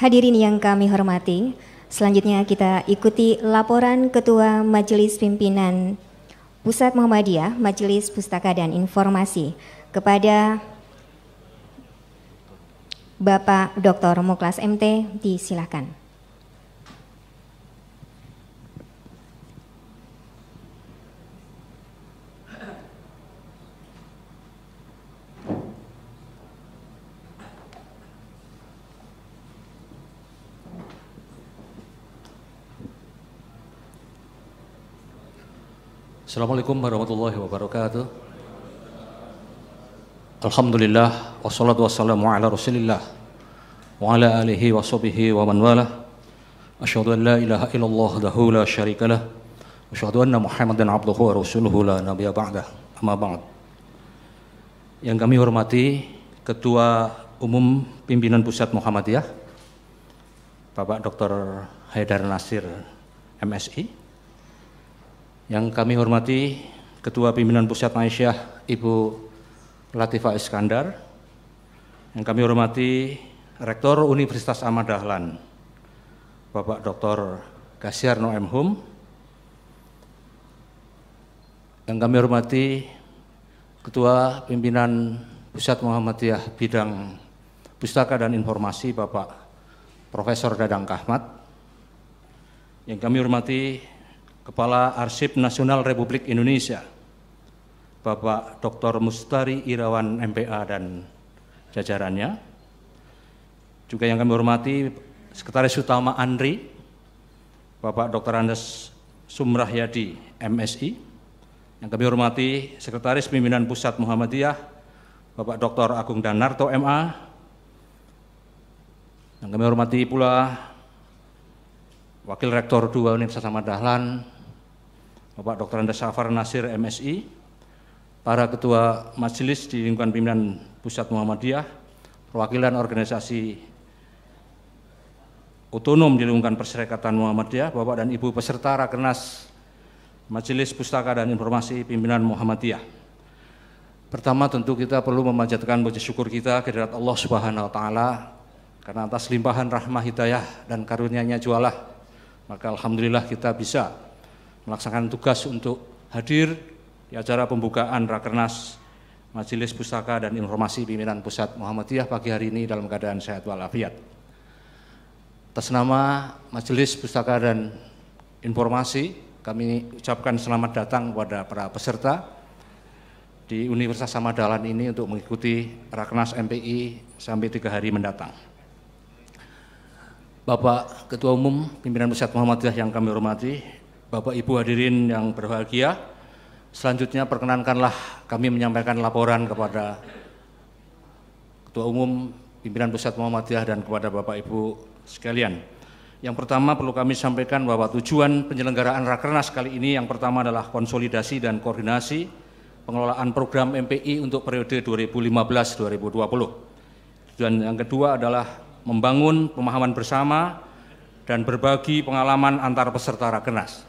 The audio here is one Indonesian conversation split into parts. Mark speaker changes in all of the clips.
Speaker 1: Hadirin yang kami hormati, selanjutnya kita ikuti laporan Ketua Majelis Pimpinan Pusat Muhammadiyah, Majelis Pustaka dan Informasi kepada Bapak Dr. Muklas MT, disilahkan.
Speaker 2: Assalamualaikum warahmatullahi wabarakatuh. Alhamdulillah wassalatu wassalamu ala Rasulillah wa ala alihi wa sahbihi wa man wala. Asyhadu an la ilaha illallah dahu la syarika lah. Wa asyhadu anna Muhammadan abduhu wa rasuluhu la nabiyya ba'dah. Amma ba'd. Yang kami hormati Ketua Umum Pimpinan Pusat Muhammadiyah Bapak Dr. Haidar Nasir MSI yang kami hormati Ketua Pimpinan Pusat Aisyah Ibu Latifa Iskandar. Yang kami hormati Rektor Universitas Ahmad Dahlan, Bapak Dr. Gasyar Noem Hum. Yang kami hormati Ketua Pimpinan Pusat Muhammadiyah Bidang Pustaka dan Informasi Bapak Profesor Dadang Kahmat. Yang kami hormati Kepala Arsip Nasional Republik Indonesia, Bapak Dr. Mustari Irawan MPA dan jajarannya, juga yang kami hormati Sekretaris Utama Andri, Bapak Dr. Andes Sumrahyadi, MSI, yang kami hormati Sekretaris Pimpinan Pusat Muhammadiyah, Bapak Dr. Agung Danarto, MA, yang kami hormati pula Wakil Rektor 2 Universitas Ahmad Dahlan, Bapak Dr. Andes Safar Nasir MSI, para ketua majelis di lingkungan pimpinan Pusat Muhammadiyah, perwakilan organisasi otonom di lingkungan Perserikatan Muhammadiyah, Bapak dan Ibu peserta Rakernas Majelis Pustaka dan Informasi Pimpinan Muhammadiyah. Pertama tentu kita perlu memanjatkan puji syukur kita kehadirat Allah Subhanahu wa taala karena atas limpahan rahmah hidayah dan karunia-Nya jualah. Maka alhamdulillah kita bisa melaksanakan tugas untuk hadir di acara pembukaan Rakernas Majelis Pustaka dan Informasi Pimpinan Pusat Muhammadiyah pagi hari ini dalam keadaan sehat walafiat. Atas nama Majelis Pustaka dan Informasi, kami ucapkan selamat datang kepada para peserta di Universitas Samadalan ini untuk mengikuti Rakernas MPI sampai tiga hari mendatang. Bapak Ketua Umum Pimpinan Pusat Muhammadiyah yang kami hormati, Bapak Ibu hadirin yang berbahagia, selanjutnya perkenankanlah kami menyampaikan laporan kepada Ketua Umum Pimpinan Pusat Muhammadiyah dan kepada Bapak Ibu sekalian. Yang pertama perlu kami sampaikan bahwa tujuan penyelenggaraan Rakernas kali ini yang pertama adalah konsolidasi dan koordinasi pengelolaan program MPI untuk periode 2015-2020. Tujuan yang kedua adalah membangun pemahaman bersama dan berbagi pengalaman antar peserta Rakernas.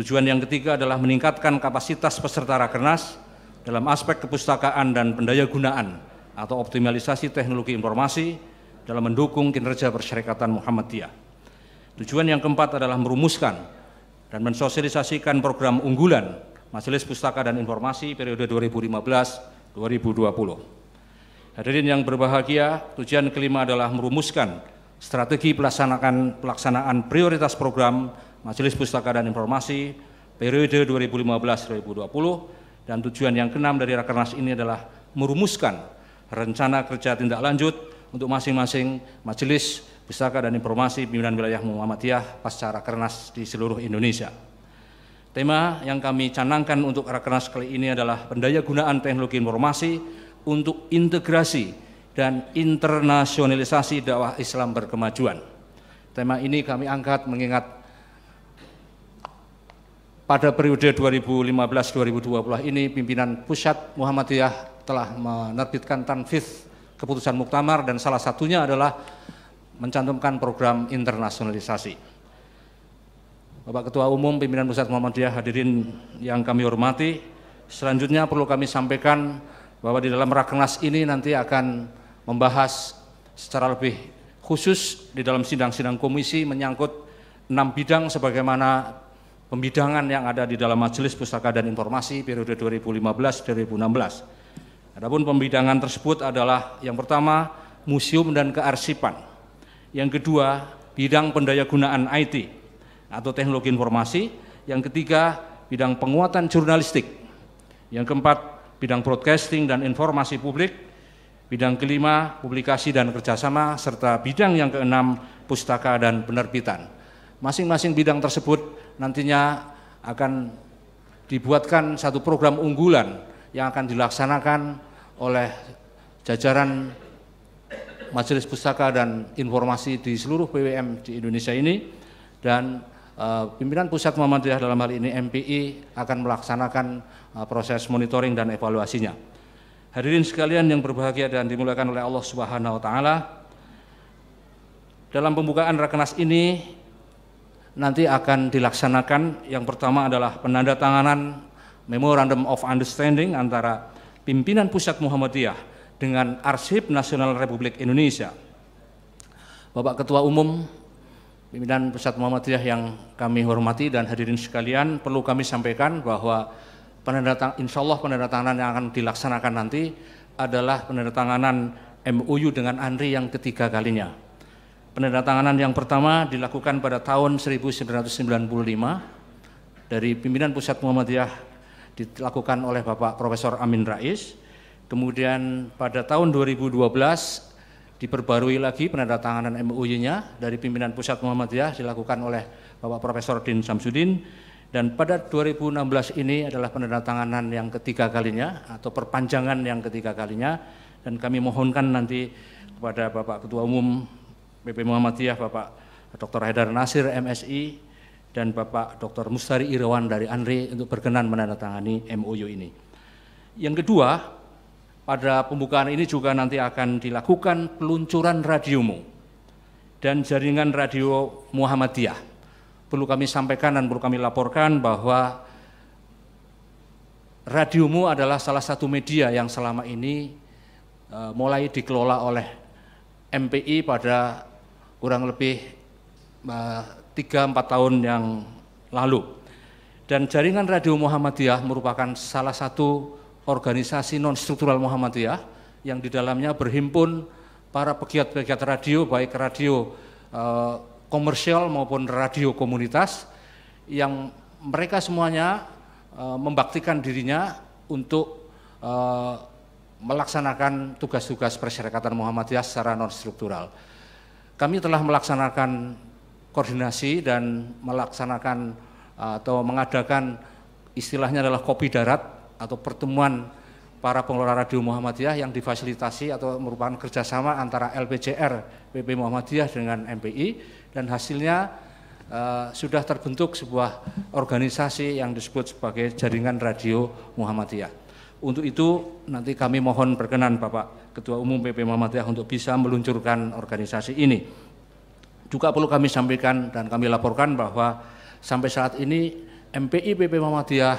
Speaker 2: Tujuan yang ketiga adalah meningkatkan kapasitas peserta Rakernas dalam aspek kepustakaan dan gunaan atau optimalisasi teknologi informasi dalam mendukung kinerja persyarikatan Muhammadiyah. Tujuan yang keempat adalah merumuskan dan mensosialisasikan program unggulan Majelis Pustaka dan Informasi periode 2015-2020. Hadirin yang berbahagia, tujuan kelima adalah merumuskan strategi pelaksanaan, pelaksanaan prioritas program Majelis Pustaka dan Informasi periode 2015-2020 dan tujuan yang keenam dari Rakernas ini adalah merumuskan rencana kerja tindak lanjut untuk masing-masing majelis pustaka dan informasi pimpinan wilayah Muhammadiyah pasca Rakernas di seluruh Indonesia. Tema yang kami canangkan untuk Rakernas kali ini adalah pendaya gunaan teknologi informasi untuk integrasi dan internasionalisasi dakwah Islam berkemajuan. Tema ini kami angkat mengingat pada periode 2015-2020 ini pimpinan pusat Muhammadiyah telah menerbitkan tanfiz keputusan muktamar dan salah satunya adalah mencantumkan program internasionalisasi. Bapak Ketua Umum Pimpinan Pusat Muhammadiyah hadirin yang kami hormati, selanjutnya perlu kami sampaikan bahwa di dalam Rakernas ini nanti akan membahas secara lebih khusus di dalam sidang-sidang komisi menyangkut enam bidang sebagaimana pembidangan yang ada di dalam Majelis Pustaka dan Informasi periode 2015-2016. Adapun pembidangan tersebut adalah yang pertama museum dan kearsipan. Yang kedua, bidang pendaya gunaan IT atau teknologi informasi. Yang ketiga, bidang penguatan jurnalistik. Yang keempat, bidang broadcasting dan informasi publik. Bidang kelima, publikasi dan kerjasama, serta bidang yang keenam, pustaka dan penerbitan. Masing-masing bidang tersebut nantinya akan dibuatkan satu program unggulan yang akan dilaksanakan oleh jajaran Majelis Pustaka dan Informasi di seluruh PWM di Indonesia ini dan e, pimpinan pusat Muhammadiyah dalam hal ini MPI akan melaksanakan e, proses monitoring dan evaluasinya. Hadirin sekalian yang berbahagia dan dimuliakan oleh Allah Subhanahu wa taala. Dalam pembukaan Rakenas ini nanti akan dilaksanakan yang pertama adalah penandatanganan Memorandum of Understanding antara pimpinan pusat Muhammadiyah dengan Arsip Nasional Republik Indonesia. Bapak Ketua Umum pimpinan pusat Muhammadiyah yang kami hormati dan hadirin sekalian, perlu kami sampaikan bahwa penandatang, insya Allah penandatanganan yang akan dilaksanakan nanti adalah penandatanganan MOU dengan ANRI yang ketiga kalinya. Penandatanganan yang pertama dilakukan pada tahun 1995 dari pimpinan Pusat Muhammadiyah dilakukan oleh Bapak Profesor Amin Rais. Kemudian pada tahun 2012 diperbarui lagi penandatanganan MUI-nya dari pimpinan Pusat Muhammadiyah dilakukan oleh Bapak Profesor Din Samsudin dan pada 2016 ini adalah penandatanganan yang ketiga kalinya atau perpanjangan yang ketiga kalinya dan kami mohonkan nanti kepada Bapak Ketua Umum BP Muhammadiyah Bapak Dr. Haidar Nasir MSI dan Bapak Dr. Mustari Irawan dari ANRI untuk berkenan menandatangani MOU ini. Yang kedua, pada pembukaan ini juga nanti akan dilakukan peluncuran Radiumu dan jaringan radio Muhammadiyah. Perlu kami sampaikan dan perlu kami laporkan bahwa Radiumu adalah salah satu media yang selama ini eh, mulai dikelola oleh MPI pada kurang lebih eh, tiga empat tahun yang lalu. Dan jaringan Radio Muhammadiyah merupakan salah satu organisasi non-struktural Muhammadiyah yang di dalamnya berhimpun para pegiat-pegiat radio, baik radio eh, komersial maupun radio komunitas, yang mereka semuanya eh, membaktikan dirinya untuk eh, melaksanakan tugas-tugas persyarikatan Muhammadiyah secara non-struktural. Kami telah melaksanakan koordinasi dan melaksanakan eh, atau mengadakan istilahnya adalah kopi darat atau pertemuan para pengelola radio Muhammadiyah yang difasilitasi atau merupakan kerjasama antara LPJR PP Muhammadiyah dengan MPI dan hasilnya uh, sudah terbentuk sebuah organisasi yang disebut sebagai Jaringan Radio Muhammadiyah. Untuk itu nanti kami mohon berkenan Bapak Ketua Umum PP Muhammadiyah untuk bisa meluncurkan organisasi ini. Juga perlu kami sampaikan dan kami laporkan bahwa sampai saat ini MPI PP Muhammadiyah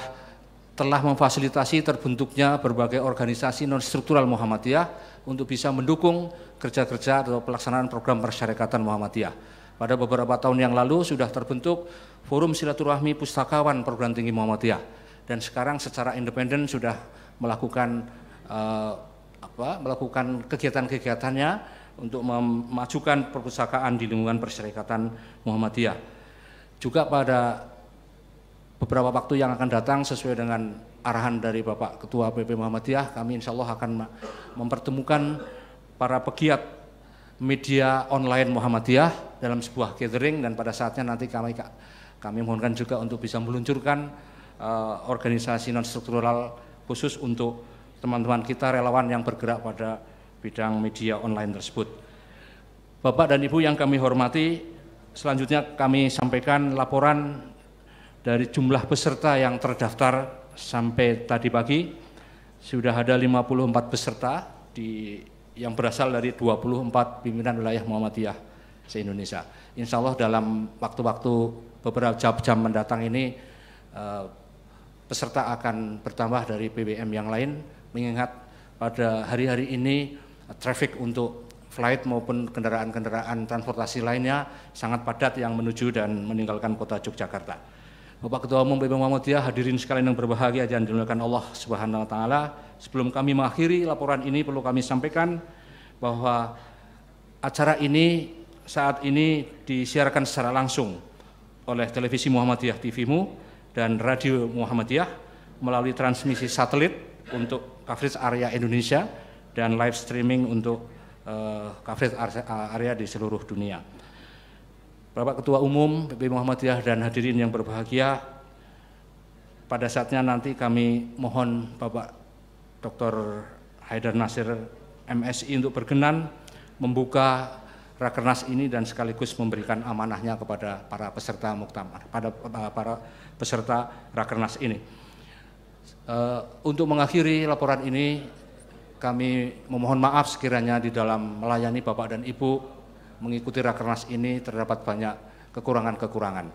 Speaker 2: telah memfasilitasi terbentuknya berbagai organisasi non-struktural Muhammadiyah untuk bisa mendukung kerja-kerja atau pelaksanaan program persyarikatan Muhammadiyah. Pada beberapa tahun yang lalu sudah terbentuk Forum Silaturahmi Pustakawan Program Tinggi Muhammadiyah dan sekarang secara independen sudah melakukan eh, apa, melakukan kegiatan-kegiatannya untuk memajukan perpustakaan di lingkungan perserikatan Muhammadiyah. Juga pada beberapa waktu yang akan datang sesuai dengan arahan dari Bapak Ketua PP Muhammadiyah, kami insya Allah akan mempertemukan para pegiat media online Muhammadiyah dalam sebuah gathering dan pada saatnya nanti kami kami mohonkan juga untuk bisa meluncurkan uh, organisasi non struktural khusus untuk teman-teman kita relawan yang bergerak pada bidang media online tersebut. Bapak dan Ibu yang kami hormati, selanjutnya kami sampaikan laporan dari jumlah peserta yang terdaftar sampai tadi pagi. Sudah ada 54 peserta di yang berasal dari 24 pimpinan wilayah Muhammadiyah se-Indonesia. Insya Allah dalam waktu-waktu beberapa jam mendatang ini eh, peserta akan bertambah dari PBM yang lain mengingat pada hari-hari ini eh, traffic untuk flight maupun kendaraan-kendaraan transportasi lainnya sangat padat yang menuju dan meninggalkan kota Yogyakarta. Bapak Ketua Umum PP Muhammadiyah, hadirin sekalian yang berbahagia dan dimuliakan Allah Subhanahu wa taala, sebelum kami mengakhiri laporan ini perlu kami sampaikan bahwa acara ini saat ini disiarkan secara langsung oleh televisi Muhammadiyah TVMU dan radio Muhammadiyah melalui transmisi satelit untuk coverage area Indonesia dan live streaming untuk uh, coverage area di seluruh dunia. Bapak Ketua Umum PP Muhammadiyah dan hadirin yang berbahagia, pada saatnya nanti kami mohon Bapak Dr. Haidar Nasir MSI untuk berkenan membuka Rakernas ini dan sekaligus memberikan amanahnya kepada para peserta muktamar, pada eh, para peserta Rakernas ini. Eh, untuk mengakhiri laporan ini, kami memohon maaf sekiranya di dalam melayani Bapak dan Ibu mengikuti rakernas ini terdapat banyak kekurangan-kekurangan.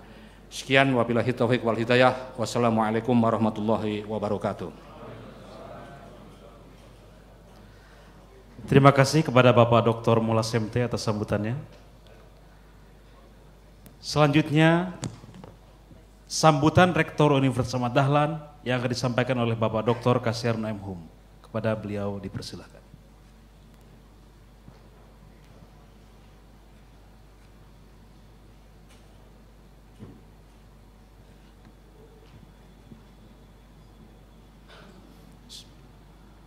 Speaker 2: Sekian wabillahi taufik wal hidayah. Wassalamualaikum warahmatullahi wabarakatuh.
Speaker 3: Terima kasih kepada Bapak Dr. Mula SMT atas sambutannya. Selanjutnya, sambutan Rektor Universitas Ahmad Dahlan yang akan disampaikan oleh Bapak Dr. Kasiar Naim Hum. Kepada beliau dipersilahkan.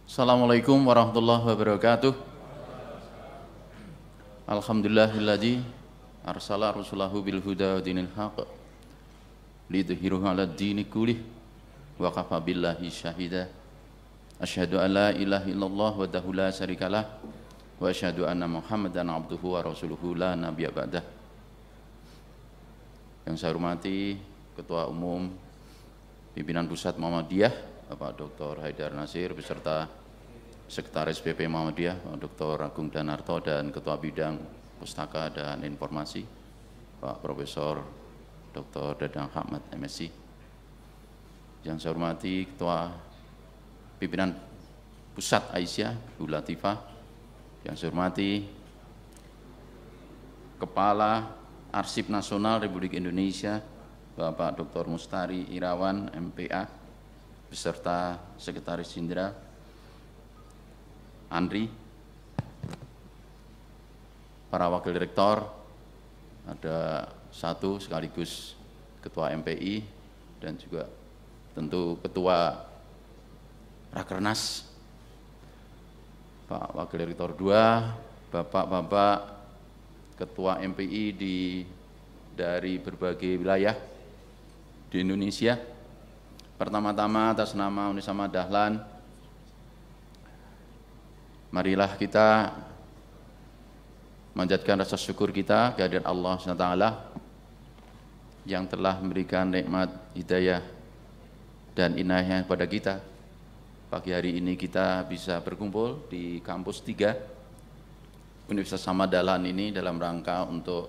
Speaker 4: Assalamualaikum warahmatullahi wabarakatuh. Alhamdulillahilladzi arsala rasulahu bil huda dinil haq lidhiruhu ala dini kulih wa kafa billahi syahida asyhadu an la ilaha illallah wa la syarikalah wa asyhadu anna muhammadan abduhu wa rasuluhu la nabiyya ba'dah yang saya hormati ketua umum pimpinan pusat Muhammadiyah Bapak Dr. Haidar Nasir beserta Sekretaris PP Muhammadiyah Pak Dr. Agung Danarto dan Ketua Bidang Pustaka dan Informasi Pak Profesor Dr. Dadang Ahmad MSc yang saya hormati Ketua Pimpinan Pusat Aisyah, Bu Latifah, yang saya hormati Kepala Arsip Nasional Republik Indonesia, Bapak Dr. Mustari Irawan, MPA, beserta Sekretaris Jenderal Andri, para Wakil Direktur ada satu sekaligus Ketua MPI dan juga tentu Ketua Rakernas, Pak Wakil Rektor II, Bapak-Bapak Ketua MPI di dari berbagai wilayah di Indonesia. Pertama-tama atas nama Unisama Dahlan, marilah kita manjatkan rasa syukur kita kehadiran Allah SWT yang telah memberikan nikmat hidayah dan inayahnya kepada kita. Pagi hari ini kita bisa berkumpul di kampus 3 Universitas Samadalan ini dalam rangka untuk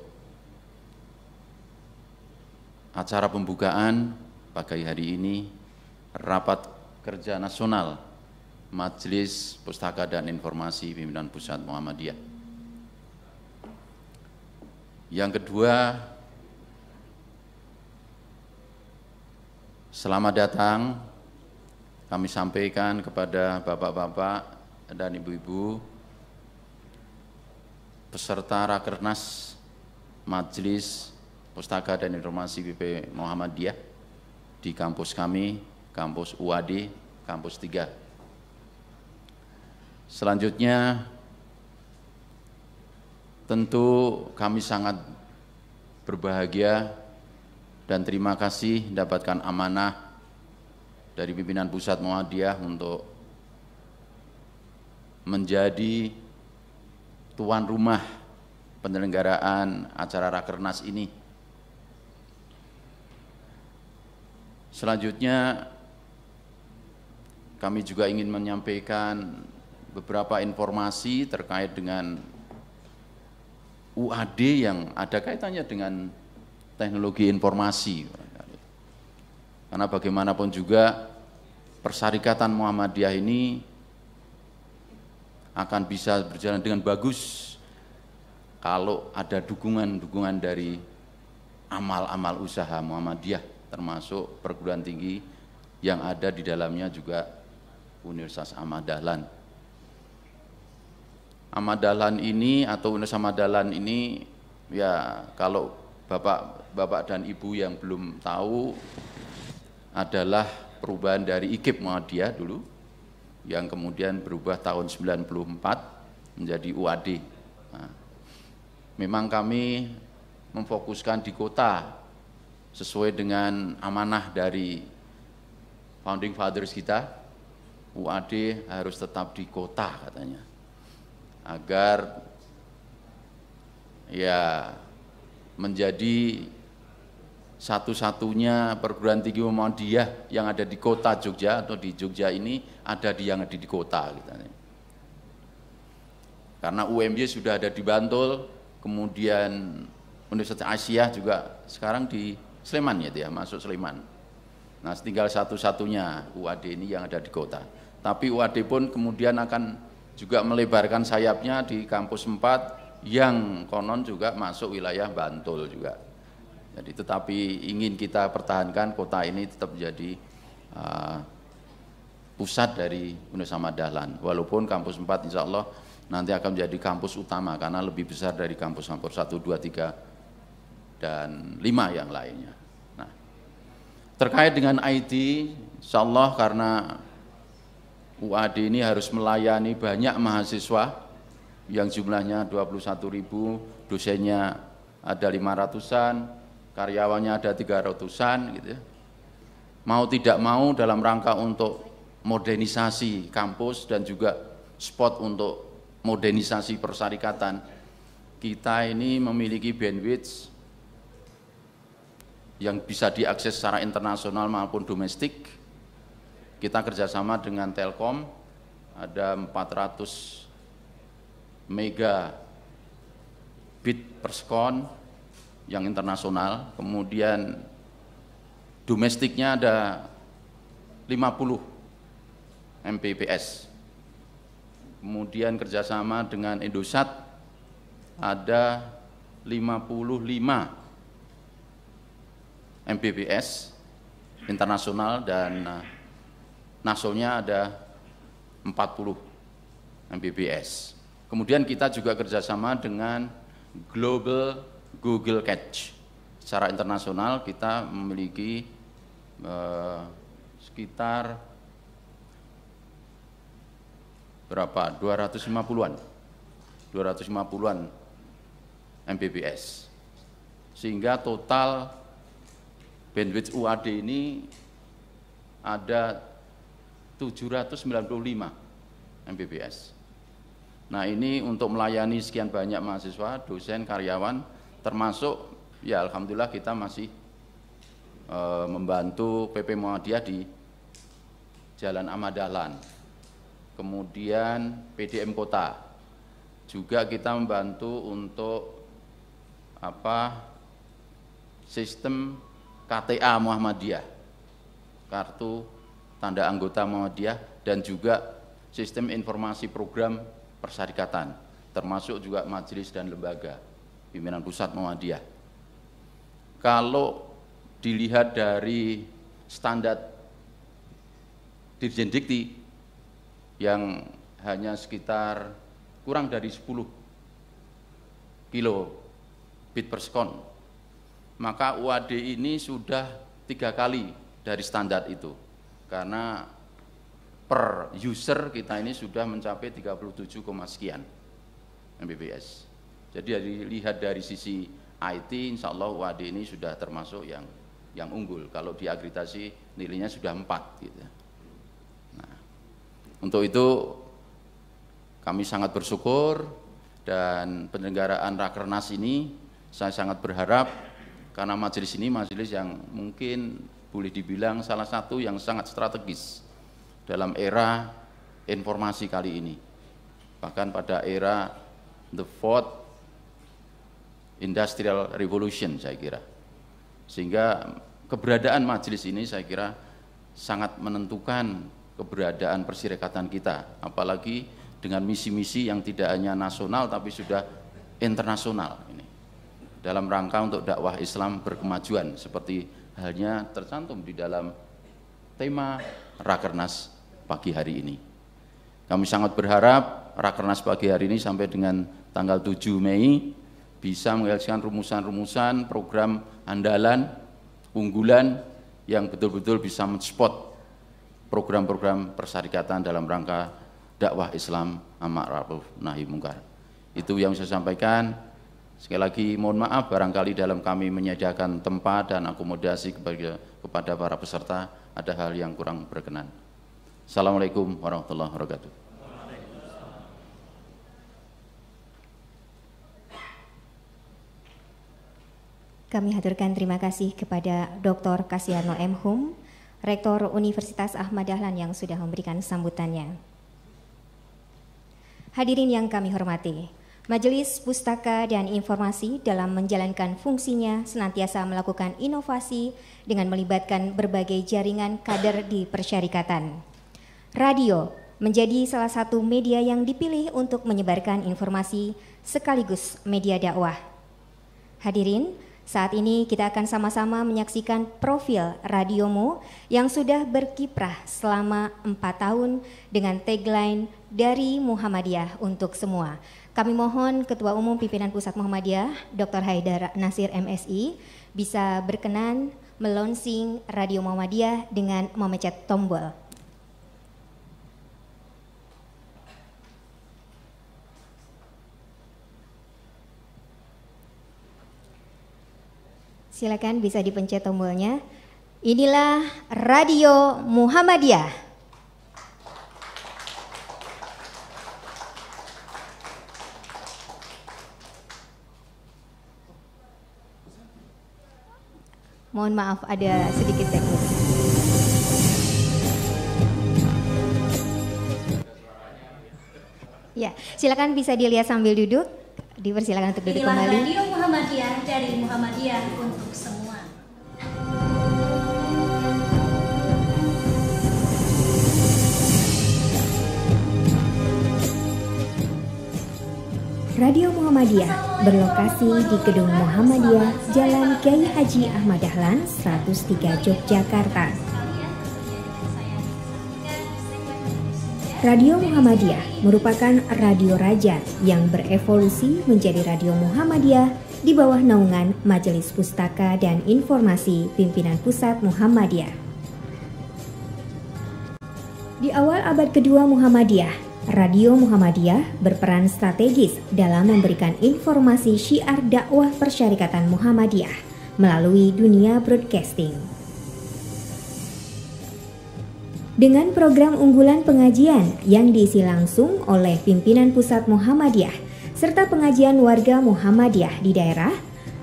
Speaker 4: acara pembukaan pagi hari ini rapat kerja nasional Majelis Pustaka dan Informasi Pimpinan Pusat Muhammadiyah. Yang kedua, Selamat datang kami sampaikan kepada bapak-bapak dan ibu-ibu peserta Rakernas Majelis Pustaka dan Informasi BP Muhammadiyah di kampus kami, kampus UAD, kampus 3. Selanjutnya tentu kami sangat berbahagia dan terima kasih dapatkan amanah dari pimpinan pusat Muhammadiyah untuk menjadi tuan rumah penyelenggaraan acara Rakernas ini. Selanjutnya kami juga ingin menyampaikan beberapa informasi terkait dengan UAD yang ada kaitannya dengan teknologi informasi. Karena bagaimanapun juga persyarikatan Muhammadiyah ini akan bisa berjalan dengan bagus kalau ada dukungan-dukungan dari amal-amal usaha Muhammadiyah termasuk perguruan tinggi yang ada di dalamnya juga Universitas Ahmad Dahlan. Ahmad Dahlan ini atau Universitas Ahmad Dahlan ini ya kalau Bapak Bapak dan Ibu yang belum tahu adalah perubahan dari IKIP Muhammadiyah dulu yang kemudian berubah tahun 94 menjadi UAD. Nah, memang kami memfokuskan di kota sesuai dengan amanah dari founding fathers kita. UAD harus tetap di kota katanya. Agar ya menjadi satu-satunya perguruan tinggi Muhammadiyah yang ada di kota Jogja atau di Jogja ini ada di yang ada di kota gitu. Karena UMB sudah ada di Bantul, kemudian Universitas Asia juga sekarang di Sleman ya, ya masuk Sleman. Nah, tinggal satu-satunya UAD ini yang ada di kota. Tapi UAD pun kemudian akan juga melebarkan sayapnya di kampus 4 yang konon juga masuk wilayah Bantul juga. Jadi tetapi ingin kita pertahankan kota ini tetap menjadi uh, pusat dari Universitas Dahlan. Walaupun kampus 4 insya Allah nanti akan menjadi kampus utama karena lebih besar dari kampus-kampus 1, 2, 3, dan 5 yang lainnya. Nah, terkait dengan IT, insya Allah karena UAD ini harus melayani banyak mahasiswa yang jumlahnya 21 ribu, dosennya ada 500-an, karyawannya ada tiga ratusan, gitu ya. Mau tidak mau dalam rangka untuk modernisasi kampus dan juga spot untuk modernisasi persyarikatan, kita ini memiliki bandwidth yang bisa diakses secara internasional maupun domestik. Kita kerjasama dengan Telkom, ada 400 mega bit per sekon, yang internasional, kemudian domestiknya ada 50 Mbps. Kemudian kerjasama dengan Indosat ada 55 Mbps internasional dan uh, nasionalnya ada 40 Mbps. Kemudian kita juga kerjasama dengan Global Google Catch. Secara internasional kita memiliki eh, sekitar berapa? 250-an. 250-an Mbps. Sehingga total bandwidth UAD ini ada 795 Mbps. Nah ini untuk melayani sekian banyak mahasiswa, dosen, karyawan, termasuk ya alhamdulillah kita masih e, membantu PP Muhammadiyah di Jalan Amadalan. Kemudian PDM Kota. Juga kita membantu untuk apa sistem KTA Muhammadiyah. Kartu tanda anggota Muhammadiyah dan juga sistem informasi program persyarikatan termasuk juga majelis dan lembaga pimpinan pusat Muhammadiyah. Kalau dilihat dari standar Dirjen Dikti yang hanya sekitar kurang dari 10 kilo bit per sekon, maka UAD ini sudah tiga kali dari standar itu karena per user kita ini sudah mencapai 37, sekian Mbps. Jadi dari lihat dari sisi IT, insya Allah UAD ini sudah termasuk yang yang unggul. Kalau di akreditasi nilainya sudah empat. Gitu. Nah, untuk itu kami sangat bersyukur dan penyelenggaraan Rakernas ini saya sangat berharap karena majelis ini majelis yang mungkin boleh dibilang salah satu yang sangat strategis dalam era informasi kali ini. Bahkan pada era the fourth Industrial Revolution saya kira. Sehingga keberadaan majelis ini saya kira sangat menentukan keberadaan persirekatan kita, apalagi dengan misi-misi yang tidak hanya nasional tapi sudah internasional ini. Dalam rangka untuk dakwah Islam berkemajuan seperti halnya tercantum di dalam tema Rakernas pagi hari ini. Kami sangat berharap Rakernas pagi hari ini sampai dengan tanggal 7 Mei bisa menghasilkan rumusan-rumusan program andalan, unggulan yang betul-betul bisa menspot program-program persyarikatan dalam rangka dakwah Islam amak rapuh nahi mungkar. Itu yang saya sampaikan. Sekali lagi mohon maaf barangkali dalam kami menyediakan tempat dan akomodasi kepada, kepada para peserta ada hal yang kurang berkenan. Assalamualaikum warahmatullahi wabarakatuh.
Speaker 1: Kami haturkan terima kasih kepada Dr. Kasiano M. Hum, Rektor Universitas Ahmad Dahlan yang sudah memberikan sambutannya. Hadirin yang kami hormati, Majelis Pustaka dan Informasi dalam menjalankan fungsinya senantiasa melakukan inovasi dengan melibatkan berbagai jaringan kader di persyarikatan. Radio menjadi salah satu media yang dipilih untuk menyebarkan informasi sekaligus media dakwah. Hadirin, saat ini kita akan sama-sama menyaksikan profil radiomu yang sudah berkiprah selama 4 tahun dengan tagline dari Muhammadiyah untuk semua. Kami mohon Ketua Umum Pimpinan Pusat Muhammadiyah Dr. Haidar Nasir MSI bisa berkenan melonsing Radio Muhammadiyah dengan memecat tombol Silakan bisa dipencet tombolnya. Inilah Radio Muhammadiyah. Mohon maaf ada sedikit teknis. Ya, silakan bisa dilihat sambil duduk. Dipersilakan untuk duduk Inilah kembali. Radio
Speaker 5: Muhammadiyah dari Muhammadiyah untuk semua.
Speaker 1: Radio Muhammadiyah berlokasi di Gedung Muhammadiyah Jalan Kiai Haji Ahmad Dahlan 103 Yogyakarta. Radio Muhammadiyah merupakan radio raja yang berevolusi menjadi Radio Muhammadiyah di bawah naungan Majelis Pustaka dan Informasi Pimpinan Pusat Muhammadiyah. Di awal abad kedua Muhammadiyah, Radio Muhammadiyah berperan strategis dalam memberikan informasi syiar dakwah Persyarikatan Muhammadiyah melalui dunia broadcasting. dengan program unggulan pengajian yang diisi langsung oleh pimpinan pusat Muhammadiyah serta pengajian warga Muhammadiyah di daerah,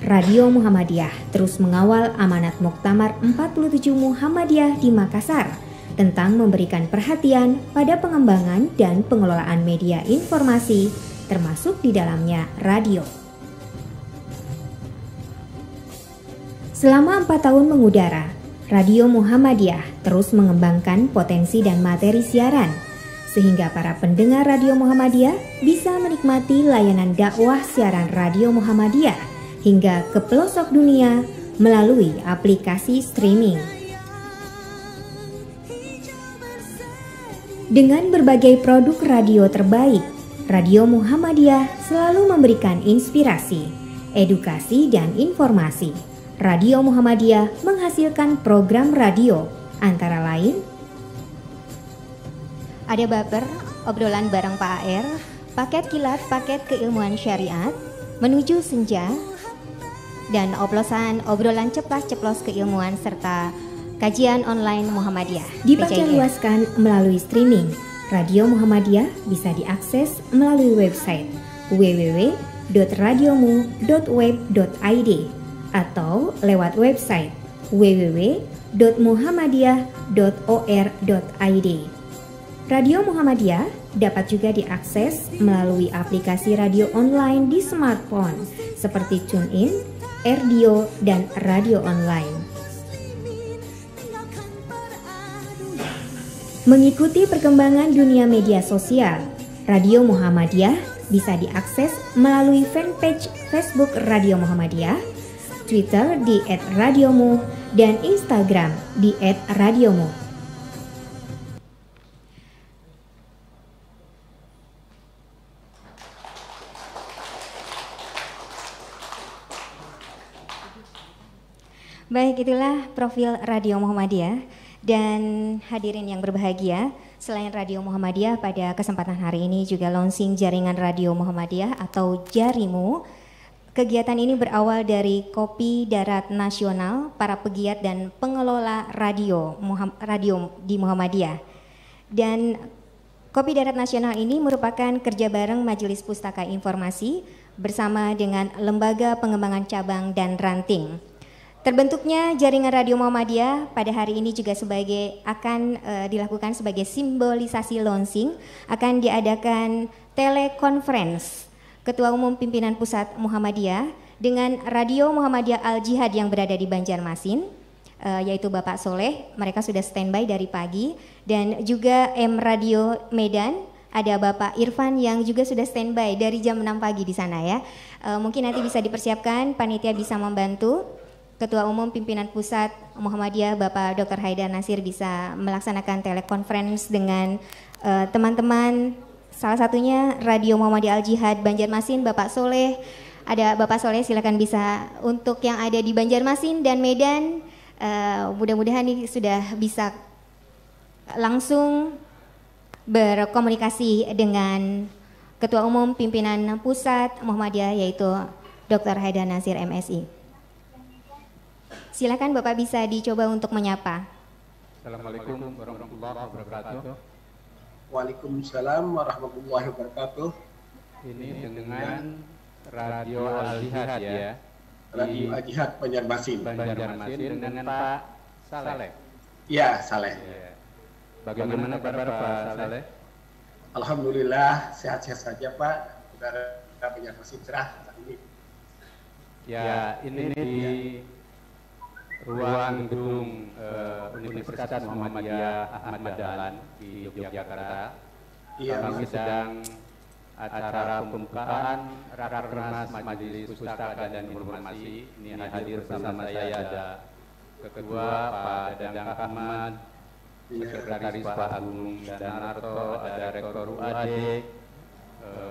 Speaker 1: Radio Muhammadiyah terus mengawal amanat Muktamar 47 Muhammadiyah di Makassar tentang memberikan perhatian pada pengembangan dan pengelolaan media informasi termasuk di dalamnya radio. Selama empat tahun mengudara, Radio Muhammadiyah terus mengembangkan potensi dan materi siaran, sehingga para pendengar Radio Muhammadiyah bisa menikmati layanan dakwah siaran Radio Muhammadiyah hingga ke pelosok dunia melalui aplikasi streaming. Dengan berbagai produk radio terbaik, Radio Muhammadiyah selalu memberikan inspirasi, edukasi, dan informasi Radio Muhammadiyah menghasilkan program radio antara lain ada baper, obrolan bareng Pak AR, paket kilat, paket keilmuan syariat, menuju senja, dan oplosan obrolan ceplas-ceplos keilmuan serta kajian online Muhammadiyah. Dibaca luaskan melalui streaming. Radio Muhammadiyah bisa diakses melalui website www.radiomu.web.id atau lewat website www.muhammadiyah.or.id. Radio Muhammadiyah dapat juga diakses melalui aplikasi radio online di smartphone seperti TuneIn, RDO, dan radio online. Mengikuti perkembangan dunia media sosial, Radio Muhammadiyah bisa diakses melalui fanpage Facebook Radio Muhammadiyah Twitter di @radiomu dan Instagram di @radiomu. Baik, itulah profil Radio Muhammadiyah dan hadirin yang berbahagia. Selain Radio Muhammadiyah pada kesempatan hari ini juga launching jaringan Radio Muhammadiyah atau Jarimu Kegiatan ini berawal dari Kopi Darat Nasional, para pegiat dan pengelola radio, radio di Muhammadiyah. Dan Kopi Darat Nasional ini merupakan kerja bareng Majelis Pustaka Informasi bersama dengan Lembaga Pengembangan Cabang dan Ranting. Terbentuknya jaringan Radio Muhammadiyah pada hari ini juga sebagai akan e, dilakukan sebagai simbolisasi launching akan diadakan telekonferensi Ketua Umum Pimpinan Pusat Muhammadiyah dengan Radio Muhammadiyah Al Jihad yang berada di Banjarmasin uh, yaitu Bapak Soleh, mereka sudah standby dari pagi dan juga M Radio Medan ada Bapak Irfan yang juga sudah standby dari jam 6 pagi di sana ya. Uh, mungkin nanti bisa dipersiapkan, panitia bisa membantu. Ketua Umum Pimpinan Pusat Muhammadiyah Bapak Dr. Haidar Nasir bisa melaksanakan telekonferensi dengan eh, teman-teman teman -teman Salah satunya Radio Muhammadiyah Al Jihad Banjarmasin Bapak Soleh. Ada Bapak Soleh silakan bisa untuk yang ada di Banjarmasin dan Medan uh, mudah-mudahan ini sudah bisa langsung berkomunikasi dengan Ketua Umum Pimpinan Pusat Muhammadiyah yaitu Dr. Haidar Nasir MSI. Silakan Bapak bisa dicoba untuk menyapa.
Speaker 6: Assalamualaikum warahmatullahi wabarakatuh.
Speaker 7: Waalaikumsalam warahmatullahi wabarakatuh. Ini dengan
Speaker 6: Radio Al Jihad ya. ya.
Speaker 7: Radio Al Jihad
Speaker 6: Banjarmasin. Banjarmasin dengan Pak Saleh.
Speaker 7: Ya, Saleh. Ya. Bagaimana kabar Pak Saleh? Alhamdulillah sehat-sehat saja Pak. Sudah Banjarmasin cerah saat
Speaker 6: ini. Ya, ini, ini iya. di ya ruang gedung uh, Universitas Muhammadiyah Ahmad Dahlan di Yogyakarta. Iya, kami sedang acara pembukaan Rakernas Majelis Pustaka dan Informasi. Ini hadir bersama saya ada Ketua Pak Dadang Ahmad, iya. Sekretaris Pak Agung Danarto, ada Rektor UAD, eh,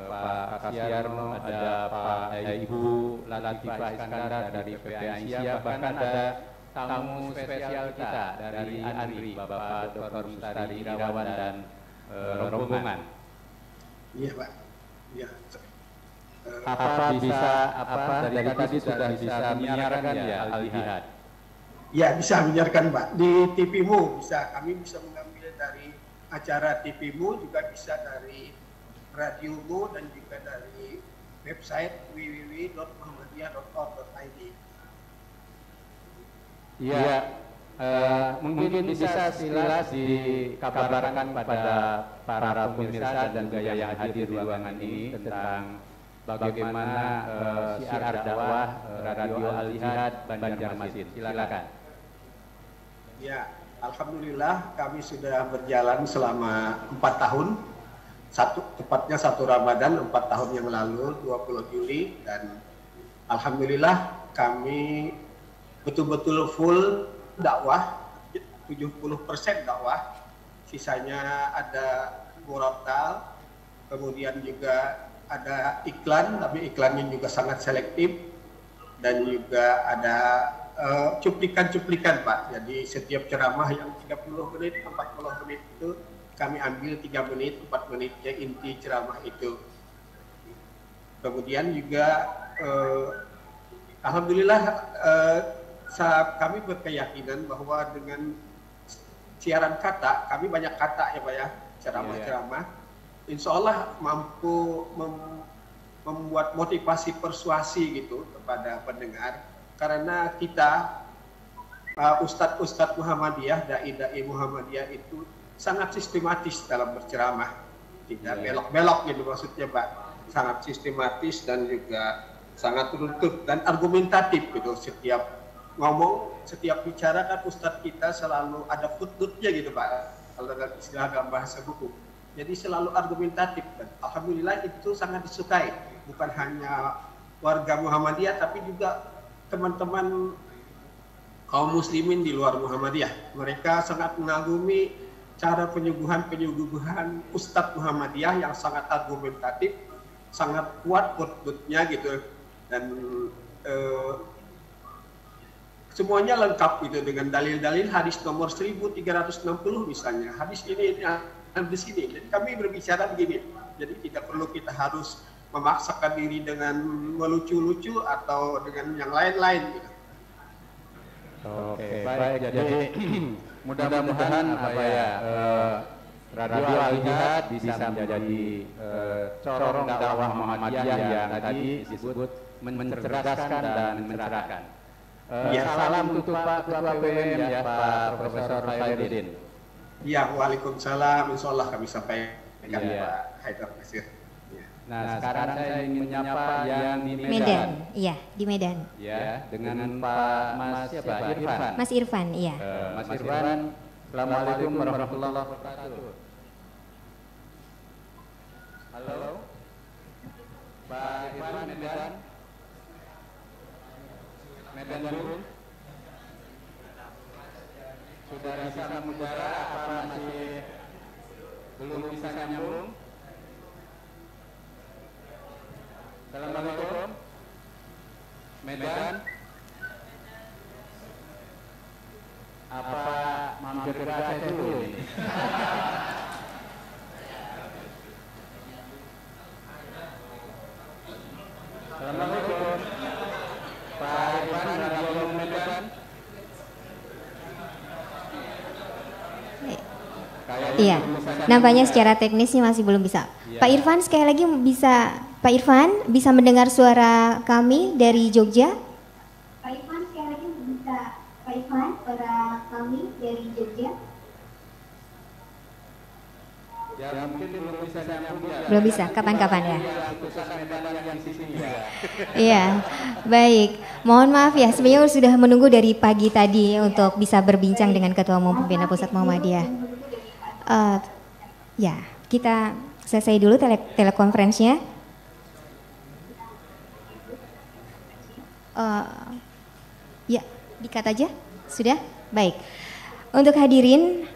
Speaker 6: Pak Kasiarno, ada Pak Ibu Latifah Iskandar dari PPI asia bahkan ada tamu spesial kita dari Andri, Bapak Dr. Mustari Irawan dan e, rombongan.
Speaker 7: Iya Pak. Iya.
Speaker 6: Apa, apa bisa apa dari, dari tadi sudah bisa menyiarkan ya, ya Al Jihad?
Speaker 7: Ya bisa menyiarkan Pak di TVmu bisa kami bisa mengambil dari acara TVmu juga bisa dari radio mu dan juga dari website www.muhammadiyah.org.id.
Speaker 6: Iya. Ya. Uh, mungkin bisa silas dikabarkan pada para pemirsa dan juga yang hadir di ruangan ini tentang bagaimana uh, siar dakwah uh, Radio Al Jihad Banjarmasin. Silakan.
Speaker 7: Ya, alhamdulillah kami sudah berjalan selama empat tahun. Satu tepatnya satu Ramadan empat tahun yang lalu 20 Juli dan alhamdulillah kami betul-betul full dakwah 70% dakwah sisanya ada murotal kemudian juga ada iklan tapi iklannya juga sangat selektif dan juga ada eh, cuplikan-cuplikan uh, Pak jadi setiap ceramah yang 30 menit 40 menit itu kami ambil 3 menit 4 menitnya inti ceramah itu kemudian juga uh, Alhamdulillah uh, kami berkeyakinan bahwa dengan siaran kata, kami banyak kata ya Pak ya, ceramah-ceramah. Iya, iya. Insya Allah mampu mem membuat motivasi persuasi gitu kepada pendengar. Karena kita, ustadz uh, Ustadz-Ustadz Muhammadiyah, Da'i-Da'i Muhammadiyah itu sangat sistematis dalam berceramah. Tidak iya. belok-belok gitu maksudnya Pak. Sangat sistematis dan juga sangat runtut dan argumentatif gitu setiap ngomong setiap bicara kan Ustadz kita selalu ada footnote-nya gitu Pak kalau dalam istilah dalam bahasa buku jadi selalu argumentatif dan Alhamdulillah itu sangat disukai bukan hanya warga Muhammadiyah tapi juga teman-teman kaum muslimin di luar Muhammadiyah mereka sangat mengagumi cara penyuguhan-penyuguhan Ustadz Muhammadiyah yang sangat argumentatif sangat kuat footnote-nya gitu dan eh, semuanya lengkap itu dengan dalil-dalil hadis nomor 1360 misalnya. Hadis ini, ini hadis ini. Jadi kami berbicara begini. Jadi tidak perlu kita harus memaksakan diri dengan melucu-lucu atau dengan yang lain-lain gitu.
Speaker 6: Oke, baik. baik. Jadi, jadi
Speaker 5: mudah-mudahan apa ya uh,
Speaker 6: radio, Al Jihad bisa menjadi uh, corong dakwah Muhammadiyah yang tadi disebut mencerdaskan dan mencerahkan. Uh, ya, salam untuk Pak Ketua PWM ya, ya, Pak Profesor Khairuddin.
Speaker 7: Ya, waalaikumsalam. Insya Allah kami sampaikan ya. Pak Haidar Nasir.
Speaker 6: Ya. Nah, nah, sekarang saya ingin menyapa yang di Medan. Medan. Iya,
Speaker 1: di Medan. Iya, ya, dengan, dengan Pak Mas siapa? Irfan. Mas Irfan, iya. Uh, Mas, Mas Irfan, Irfan Assalamualaikum warahmatullahi
Speaker 6: wabarakatuh. Halo. Pak Irfan Medan. Medan Bung sudah bisa mengudara apa masih belum bisa nyambung? Assalamualaikum
Speaker 5: Medan apa mampir ke Aceh dulu ini? Assalamualaikum. Pak
Speaker 1: Iya, nampaknya secara teknisnya masih belum bisa. Ya. Pak Irfan sekali lagi bisa Pak Irfan bisa mendengar suara kami dari Jogja? Pak Irfan sekali lagi bisa Pak Irfan suara kami dari Jogja?
Speaker 5: Ya, belum bisa
Speaker 1: ya. Belum bisa, kapan-kapan ya. Iya,
Speaker 8: ya.
Speaker 1: iya, baik. Mohon maaf ya, sebenarnya sudah menunggu dari pagi tadi untuk bisa berbincang dengan Ketua Umum Pembina Pusat Muhammadiyah. Uh, ya, kita selesai dulu tele telekonferensinya. Uh, ya, dikat aja. Sudah? Baik. Untuk hadirin,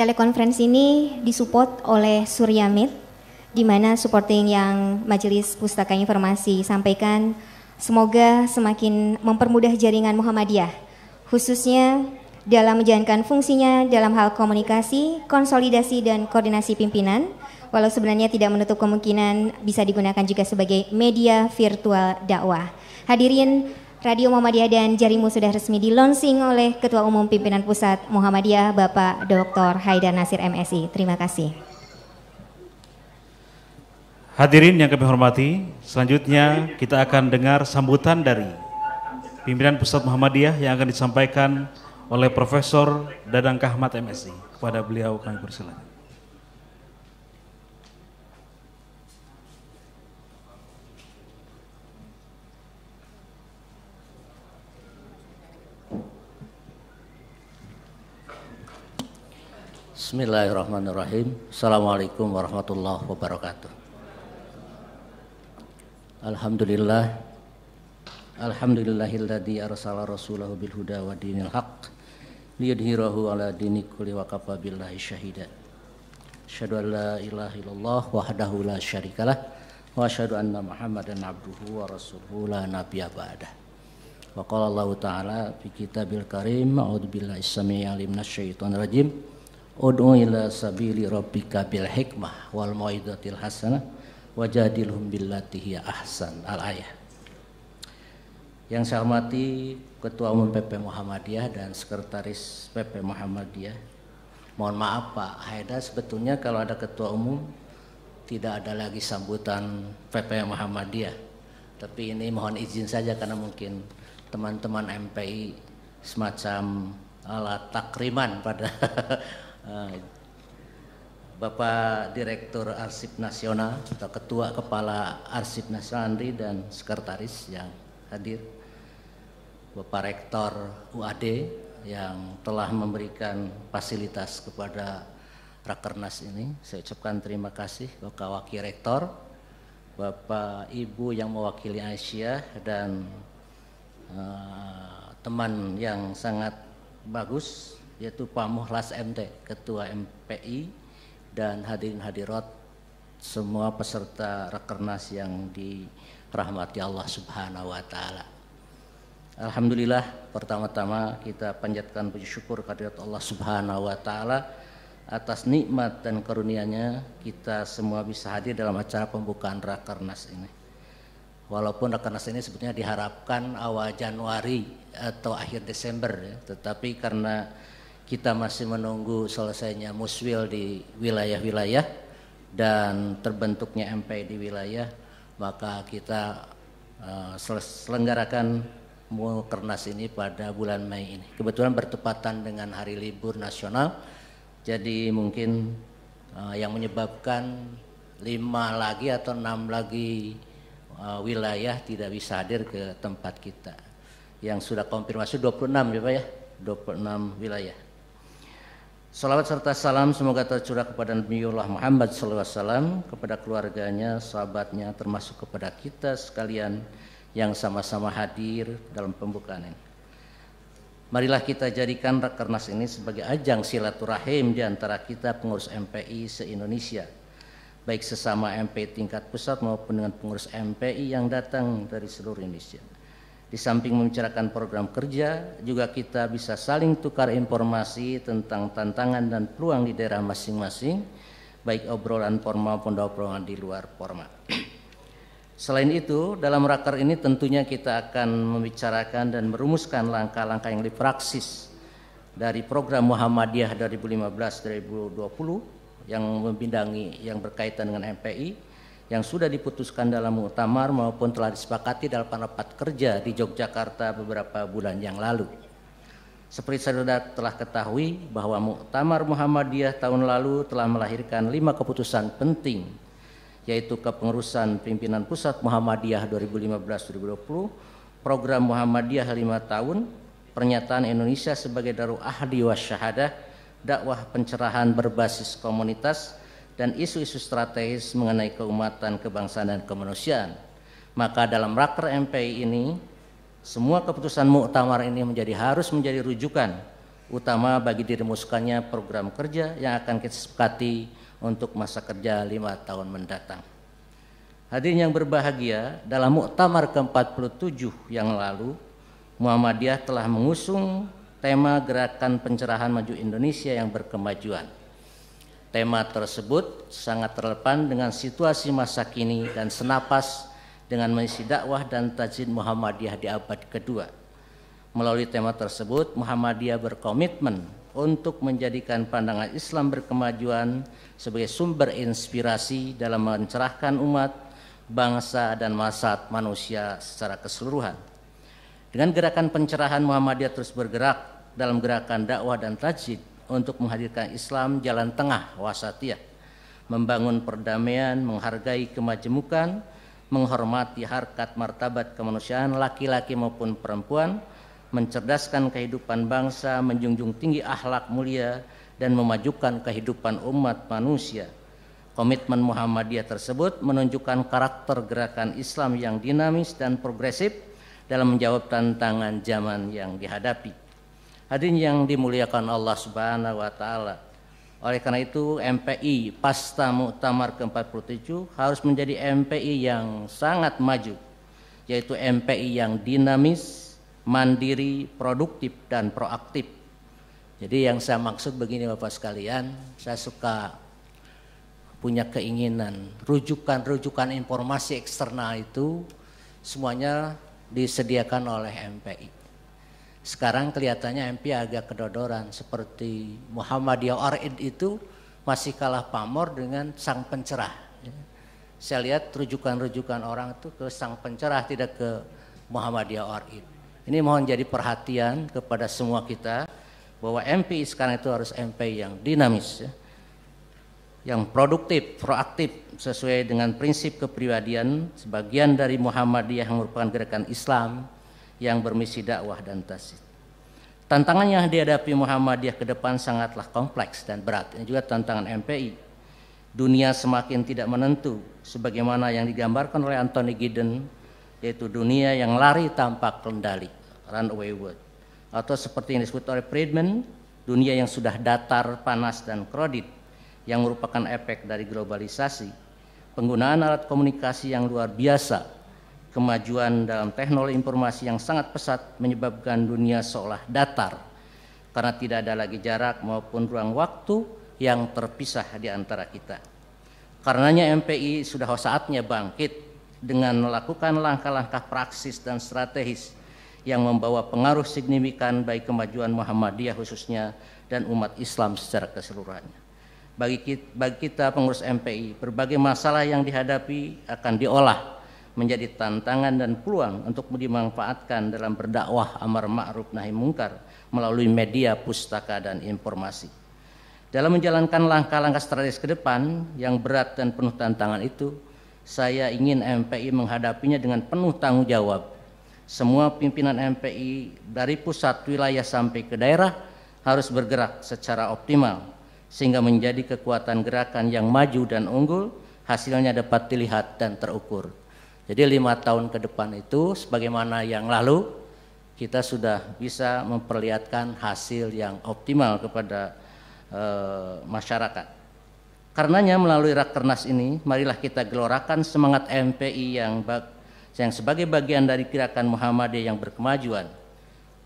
Speaker 1: telekonferensi ini disupport oleh Suryamit, di mana supporting yang Majelis Pustaka Informasi sampaikan semoga semakin mempermudah jaringan Muhammadiyah, khususnya dalam menjalankan fungsinya dalam hal komunikasi, konsolidasi, dan koordinasi pimpinan, walau sebenarnya tidak menutup kemungkinan bisa digunakan juga sebagai media virtual dakwah. Hadirin Radio Muhammadiyah dan Jarimu sudah resmi dilonsing oleh Ketua Umum Pimpinan Pusat Muhammadiyah Bapak Dr. Haidar Nasir MSI. Terima kasih.
Speaker 3: Hadirin yang kami hormati, selanjutnya kita akan dengar sambutan dari Pimpinan Pusat Muhammadiyah yang akan disampaikan oleh Profesor Dadang Kahmat MSI. Kepada beliau kami persilakan.
Speaker 8: Bismillahirrahmanirrahim. Assalamualaikum warahmatullahi wabarakatuh. Alhamdulillah. Alhamdulillahilladzi arsala rasulahu bil huda wa dinil haq liyudhirahu ala dini kulli wa kafa billahi syahida. Asyhadu an la ilaha illallah wahdahu la syarikalah wa asyhadu anna Muhammadan abduhu wa rasuluhu la nabiyya ba'dah. Wa qala Allah Ta'ala fi kitabil karim a'udzu billahi samii alim minasyaitonir rajim. Ud'u ila sabili rabbika bil hikmah wal mau'izatil hasanah wajadilhum billati hiya ahsan al ayah. Yang saya hormati Ketua Umum PP Muhammadiyah dan Sekretaris PP Muhammadiyah. Mohon maaf Pak Haida sebetulnya kalau ada Ketua Umum tidak ada lagi sambutan PP Muhammadiyah. Tapi ini mohon izin saja karena mungkin teman-teman MPI semacam alat takriman pada Eh, Bapak Direktur Arsip Nasional atau Ketua Kepala Arsip Nasional Andri dan Sekretaris yang hadir, Bapak Rektor UAD yang telah memberikan fasilitas kepada Rakernas ini. Saya ucapkan terima kasih Bapak Wakil Rektor, Bapak Ibu yang mewakili Asia dan uh, teman yang sangat bagus yaitu Pak Muhlas MT, Ketua MPI dan hadirin hadirat semua peserta rekernas yang dirahmati Allah Subhanahu wa taala. Alhamdulillah pertama-tama kita panjatkan puji syukur kehadirat Allah Subhanahu wa taala atas nikmat dan karunia-Nya kita semua bisa hadir dalam acara pembukaan Rakernas ini walaupun rakernas ini sebetulnya diharapkan awal Januari atau akhir Desember ya, tetapi karena kita masih menunggu selesainya muswil di wilayah-wilayah dan terbentuknya MP di wilayah, maka kita uh, selenggarakan Mukernas ini pada bulan Mei ini. Kebetulan bertepatan dengan hari libur nasional, jadi mungkin eh, yang menyebabkan lima lagi atau enam lagi eh, wilayah tidak bisa hadir ke tempat kita. Yang sudah konfirmasi 26 ya Pak ya, 26 wilayah. Salawat serta salam semoga tercurah kepada Nabi Nabiullah Muhammad SAW, kepada keluarganya, sahabatnya, termasuk kepada kita sekalian yang sama-sama hadir dalam pembukaan ini. Marilah kita jadikan Rakernas ini sebagai ajang silaturahim di antara kita pengurus MPI se-Indonesia, baik sesama MPI tingkat pusat maupun dengan pengurus MPI yang datang dari seluruh Indonesia. Di samping membicarakan program kerja, juga kita bisa saling tukar informasi tentang tantangan dan peluang di daerah masing-masing, baik obrolan formal maupun obrolan di luar formal. Selain itu, dalam rakar ini tentunya kita akan membicarakan dan merumuskan langkah-langkah yang dipraksis dari program Muhammadiyah 2015-2020 yang membidangi yang berkaitan dengan MPI, yang sudah diputuskan dalam muktamar maupun telah disepakati dalam rapat kerja di Yogyakarta beberapa bulan yang lalu. Seperti saudara telah ketahui bahwa Muktamar Muhammadiyah tahun lalu telah melahirkan lima keputusan penting yaitu kepengurusan pimpinan pusat Muhammadiyah 2015-2020, program Muhammadiyah lima tahun, pernyataan Indonesia sebagai daru Ahli wa Syahadah, dakwah pencerahan berbasis komunitas, dan isu-isu strategis mengenai keumatan, kebangsaan, dan kemanusiaan. Maka dalam raker MPI ini, semua keputusan muktamar ini menjadi harus menjadi rujukan utama bagi dirumuskannya program kerja yang akan kita sepakati untuk masa kerja lima tahun mendatang. Hadirin yang berbahagia, dalam muktamar ke-47 yang lalu, Muhammadiyah telah mengusung tema Gerakan Pencerahan Maju Indonesia yang Berkemajuan Tema tersebut sangat relevan dengan situasi masa kini dan senapas dengan mengisi dakwah dan tajin Muhammadiyah di abad kedua. Melalui tema tersebut, Muhammadiyah berkomitmen untuk menjadikan pandangan Islam berkemajuan sebagai sumber inspirasi dalam mencerahkan umat, bangsa, dan masyarakat manusia secara keseluruhan. Dengan gerakan pencerahan Muhammadiyah terus bergerak dalam gerakan dakwah dan tajid, untuk menghadirkan Islam jalan tengah wasatiyah, membangun perdamaian, menghargai kemajemukan, menghormati harkat martabat kemanusiaan laki-laki maupun perempuan, mencerdaskan kehidupan bangsa, menjunjung tinggi akhlak mulia dan memajukan kehidupan umat manusia. Komitmen Muhammadiyah tersebut menunjukkan karakter gerakan Islam yang dinamis dan progresif dalam menjawab tantangan zaman yang dihadapi. Hadirin yang dimuliakan Allah Subhanahu wa taala. Oleh karena itu MPI Pasta Muktamar ke-47 harus menjadi MPI yang sangat maju yaitu MPI yang dinamis, mandiri, produktif dan proaktif. Jadi yang saya maksud begini Bapak sekalian, saya suka punya keinginan rujukan-rujukan informasi eksternal itu semuanya disediakan oleh MPI. Sekarang kelihatannya MP agak kedodoran seperti Muhammadiyah Orid itu masih kalah pamor dengan sang pencerah. Saya lihat rujukan-rujukan orang itu ke sang pencerah tidak ke Muhammadiyah Orid. Ini mohon jadi perhatian kepada semua kita bahwa MP sekarang itu harus MP yang dinamis ya. yang produktif, proaktif sesuai dengan prinsip kepribadian sebagian dari Muhammadiyah yang merupakan gerakan Islam yang bermisi dakwah dan tasid. Tantangan yang dihadapi Muhammadiyah ke depan sangatlah kompleks dan berat. Ini juga tantangan MPI. Dunia semakin tidak menentu, sebagaimana yang digambarkan oleh Anthony Giddens, yaitu dunia yang lari tanpa kendali, run world) Atau seperti yang disebut oleh Friedman, dunia yang sudah datar, panas, dan kredit, yang merupakan efek dari globalisasi, penggunaan alat komunikasi yang luar biasa kemajuan dalam teknologi informasi yang sangat pesat menyebabkan dunia seolah datar karena tidak ada lagi jarak maupun ruang waktu yang terpisah di antara kita. Karenanya MPI sudah saatnya bangkit dengan melakukan langkah-langkah praksis dan strategis yang membawa pengaruh signifikan baik kemajuan Muhammadiyah khususnya dan umat Islam secara keseluruhannya. bagi kita pengurus MPI, berbagai masalah yang dihadapi akan diolah menjadi tantangan dan peluang untuk dimanfaatkan dalam berdakwah amar ma'ruf nahi mungkar melalui media, pustaka, dan informasi. Dalam menjalankan langkah-langkah strategis ke depan yang berat dan penuh tantangan itu, saya ingin MPI menghadapinya dengan penuh tanggung jawab. Semua pimpinan MPI dari pusat wilayah sampai ke daerah harus bergerak secara optimal sehingga menjadi kekuatan gerakan yang maju dan unggul, hasilnya dapat dilihat dan terukur. Jadi lima tahun ke depan itu sebagaimana yang lalu kita sudah bisa memperlihatkan hasil yang optimal kepada e, masyarakat. Karenanya melalui Rakernas ini marilah kita gelorakan semangat MPI yang, bag, yang sebagai bagian dari gerakan Muhammadiyah yang berkemajuan.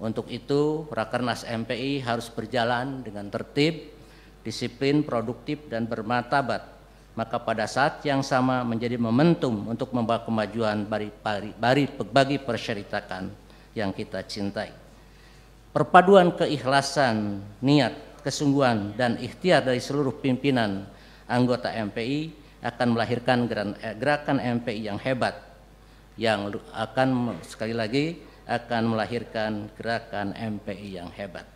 Speaker 8: Untuk itu Rakernas MPI harus berjalan dengan tertib, disiplin, produktif dan bermatabat maka pada saat yang sama menjadi momentum untuk membawa kemajuan bari, bari, bagi persyaritakan yang kita cintai. Perpaduan keikhlasan, niat, kesungguhan, dan ikhtiar dari seluruh pimpinan anggota MPI akan melahirkan eh, gerakan MPI yang hebat, yang akan sekali lagi akan melahirkan gerakan MPI yang hebat.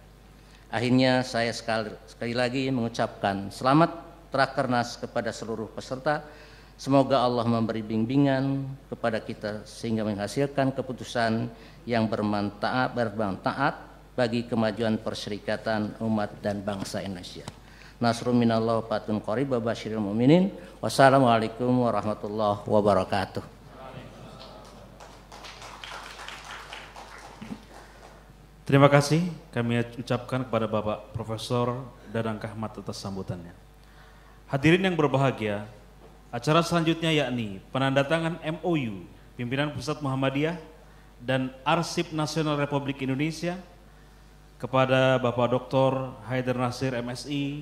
Speaker 8: Akhirnya saya sekali, sekali lagi mengucapkan selamat Trakernas kepada seluruh peserta. Semoga Allah memberi bimbingan kepada kita sehingga menghasilkan keputusan yang bermanfaat, bermanfaat bagi kemajuan perserikatan umat dan bangsa Indonesia. Nasrul minallah patun qariba basyiril mu'minin. Wassalamualaikum warahmatullahi wabarakatuh.
Speaker 3: Terima kasih kami ucapkan kepada Bapak Profesor Dadang Kahmat atas sambutannya. Hadirin yang berbahagia, acara selanjutnya yakni penandatangan MOU pimpinan Pusat Muhammadiyah dan Arsip Nasional Republik Indonesia kepada Bapak Dr. Haider Nasir MSI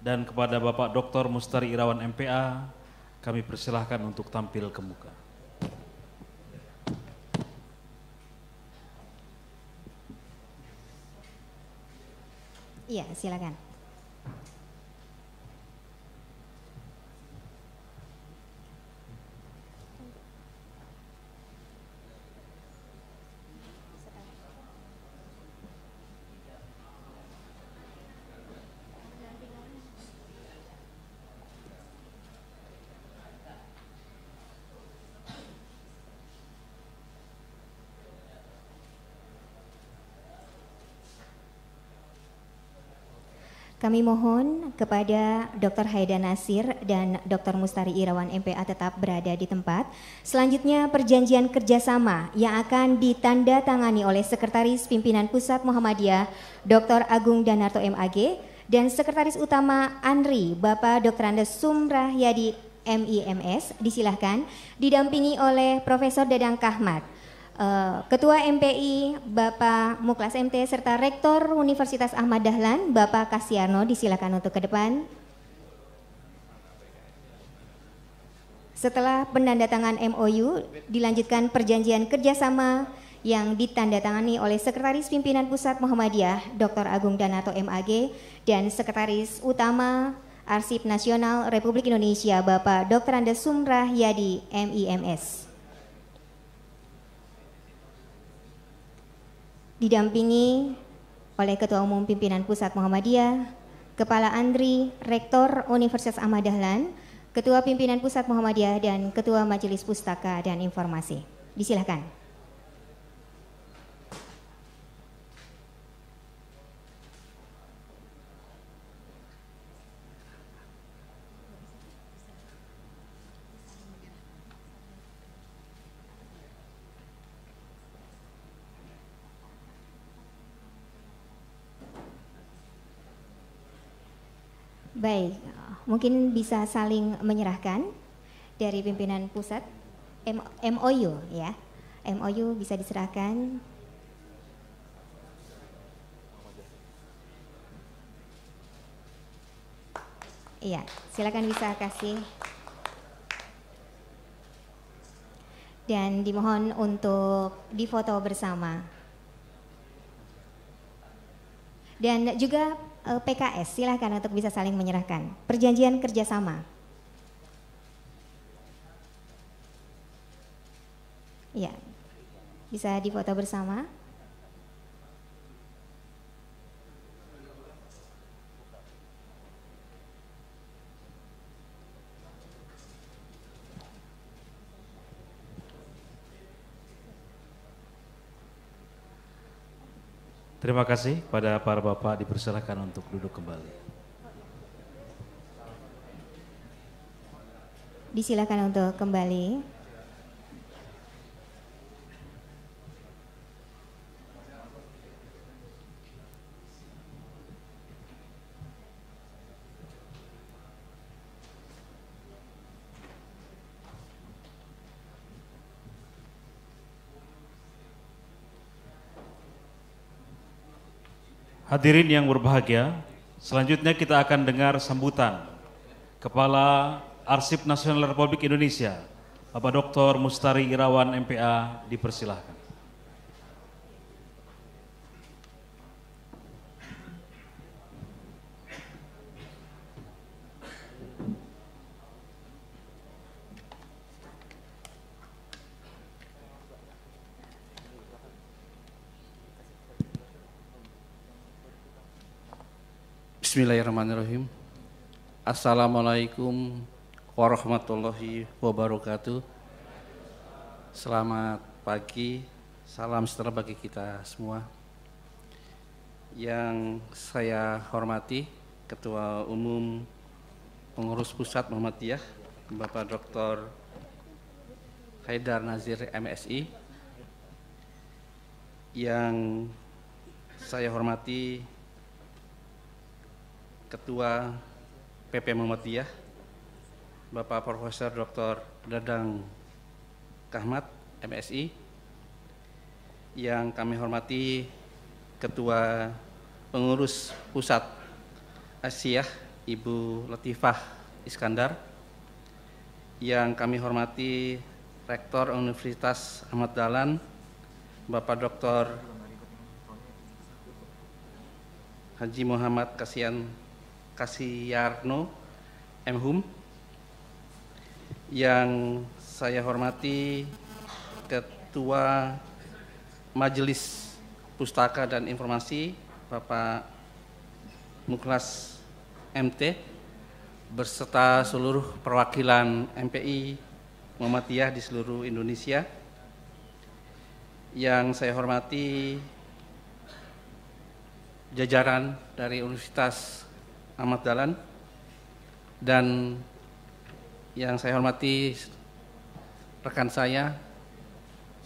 Speaker 3: dan kepada Bapak Dr. Mustari Irawan MPA, kami persilahkan untuk tampil ke muka.
Speaker 1: Iya, silakan. Kami mohon kepada Dr. Haida Nasir dan Dr. Mustari Irawan MPA tetap berada di tempat. Selanjutnya perjanjian kerjasama yang akan ditandatangani oleh Sekretaris Pimpinan Pusat Muhammadiyah Dr. Agung Danarto MAG dan Sekretaris Utama ANRI Bapak Dr. Andes Sumrah Yadi MIMS disilahkan didampingi oleh Profesor Dadang Kahmat. Eh, Ketua MPI Bapak Muklas MT serta Rektor Universitas Ahmad Dahlan Bapak Kasiano disilakan untuk ke depan. Setelah penandatangan MOU, dilanjutkan perjanjian kerjasama yang ditandatangani oleh Sekretaris Pimpinan Pusat Muhammadiyah Dr. Agung Danato MAG dan Sekretaris Utama Arsip Nasional Republik Indonesia Bapak Dr. Andes Sumrah Yadi MIMS. didampingi oleh Ketua Umum Pimpinan Pusat Muhammadiyah, Kepala Andri, Rektor Universitas Ahmad Dahlan, Ketua Pimpinan Pusat Muhammadiyah, dan Ketua Majelis Pustaka dan Informasi. Disilahkan. Baik, mungkin bisa saling menyerahkan dari pimpinan pusat M MOU ya. MOU bisa diserahkan Iya, silakan bisa kasih. Dan dimohon untuk difoto bersama. Dan juga Eh, PKS silahkan untuk bisa saling menyerahkan perjanjian kerjasama ya bisa difoto bersama
Speaker 3: Terima kasih pada para bapak dipersilakan untuk duduk kembali.
Speaker 1: Disilakan untuk kembali.
Speaker 3: Hadirin yang berbahagia, selanjutnya kita akan dengar sambutan Kepala Arsip Nasional Republik Indonesia, Bapak Dr. Mustari Irawan MPA dipersilahkan.
Speaker 5: Bismillahirrahmanirrahim. Assalamualaikum warahmatullahi wabarakatuh. Selamat pagi, salam sejahtera bagi kita semua. Yang saya hormati Ketua Umum Pengurus Pusat Muhammadiyah, Bapak Dr. Haidar Nazir MSI. Yang saya hormati Ketua PP Muhammadiyah, Bapak Profesor Dr. Dadang Kahmat, MSI, yang kami hormati Ketua Pengurus Pusat Asia, Ibu Latifah Iskandar, yang kami hormati Rektor Universitas Ahmad Dahlan, Bapak Dr. Haji Muhammad Kasian Kasiyarno Mhum yang saya hormati Ketua Majelis Pustaka dan Informasi Bapak Muklas MT berserta seluruh perwakilan MPI Muhammadiyah di seluruh Indonesia yang saya hormati jajaran dari Universitas Ahmad Dalan dan yang saya hormati rekan saya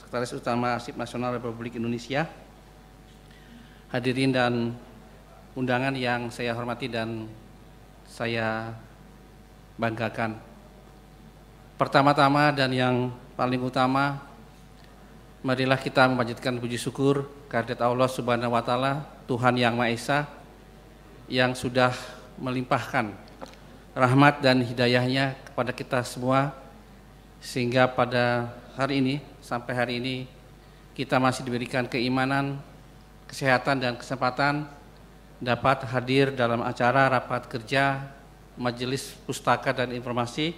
Speaker 5: Sekretaris Utama Arsip Nasional Republik Indonesia hadirin dan undangan yang saya hormati dan saya banggakan pertama-tama dan yang paling utama marilah kita memanjatkan puji syukur kehadirat Allah Subhanahu wa taala Tuhan yang Maha Esa yang sudah melimpahkan rahmat dan hidayahnya kepada kita semua sehingga pada hari ini sampai hari ini kita masih diberikan keimanan, kesehatan dan kesempatan dapat hadir dalam acara rapat kerja Majelis Pustaka dan Informasi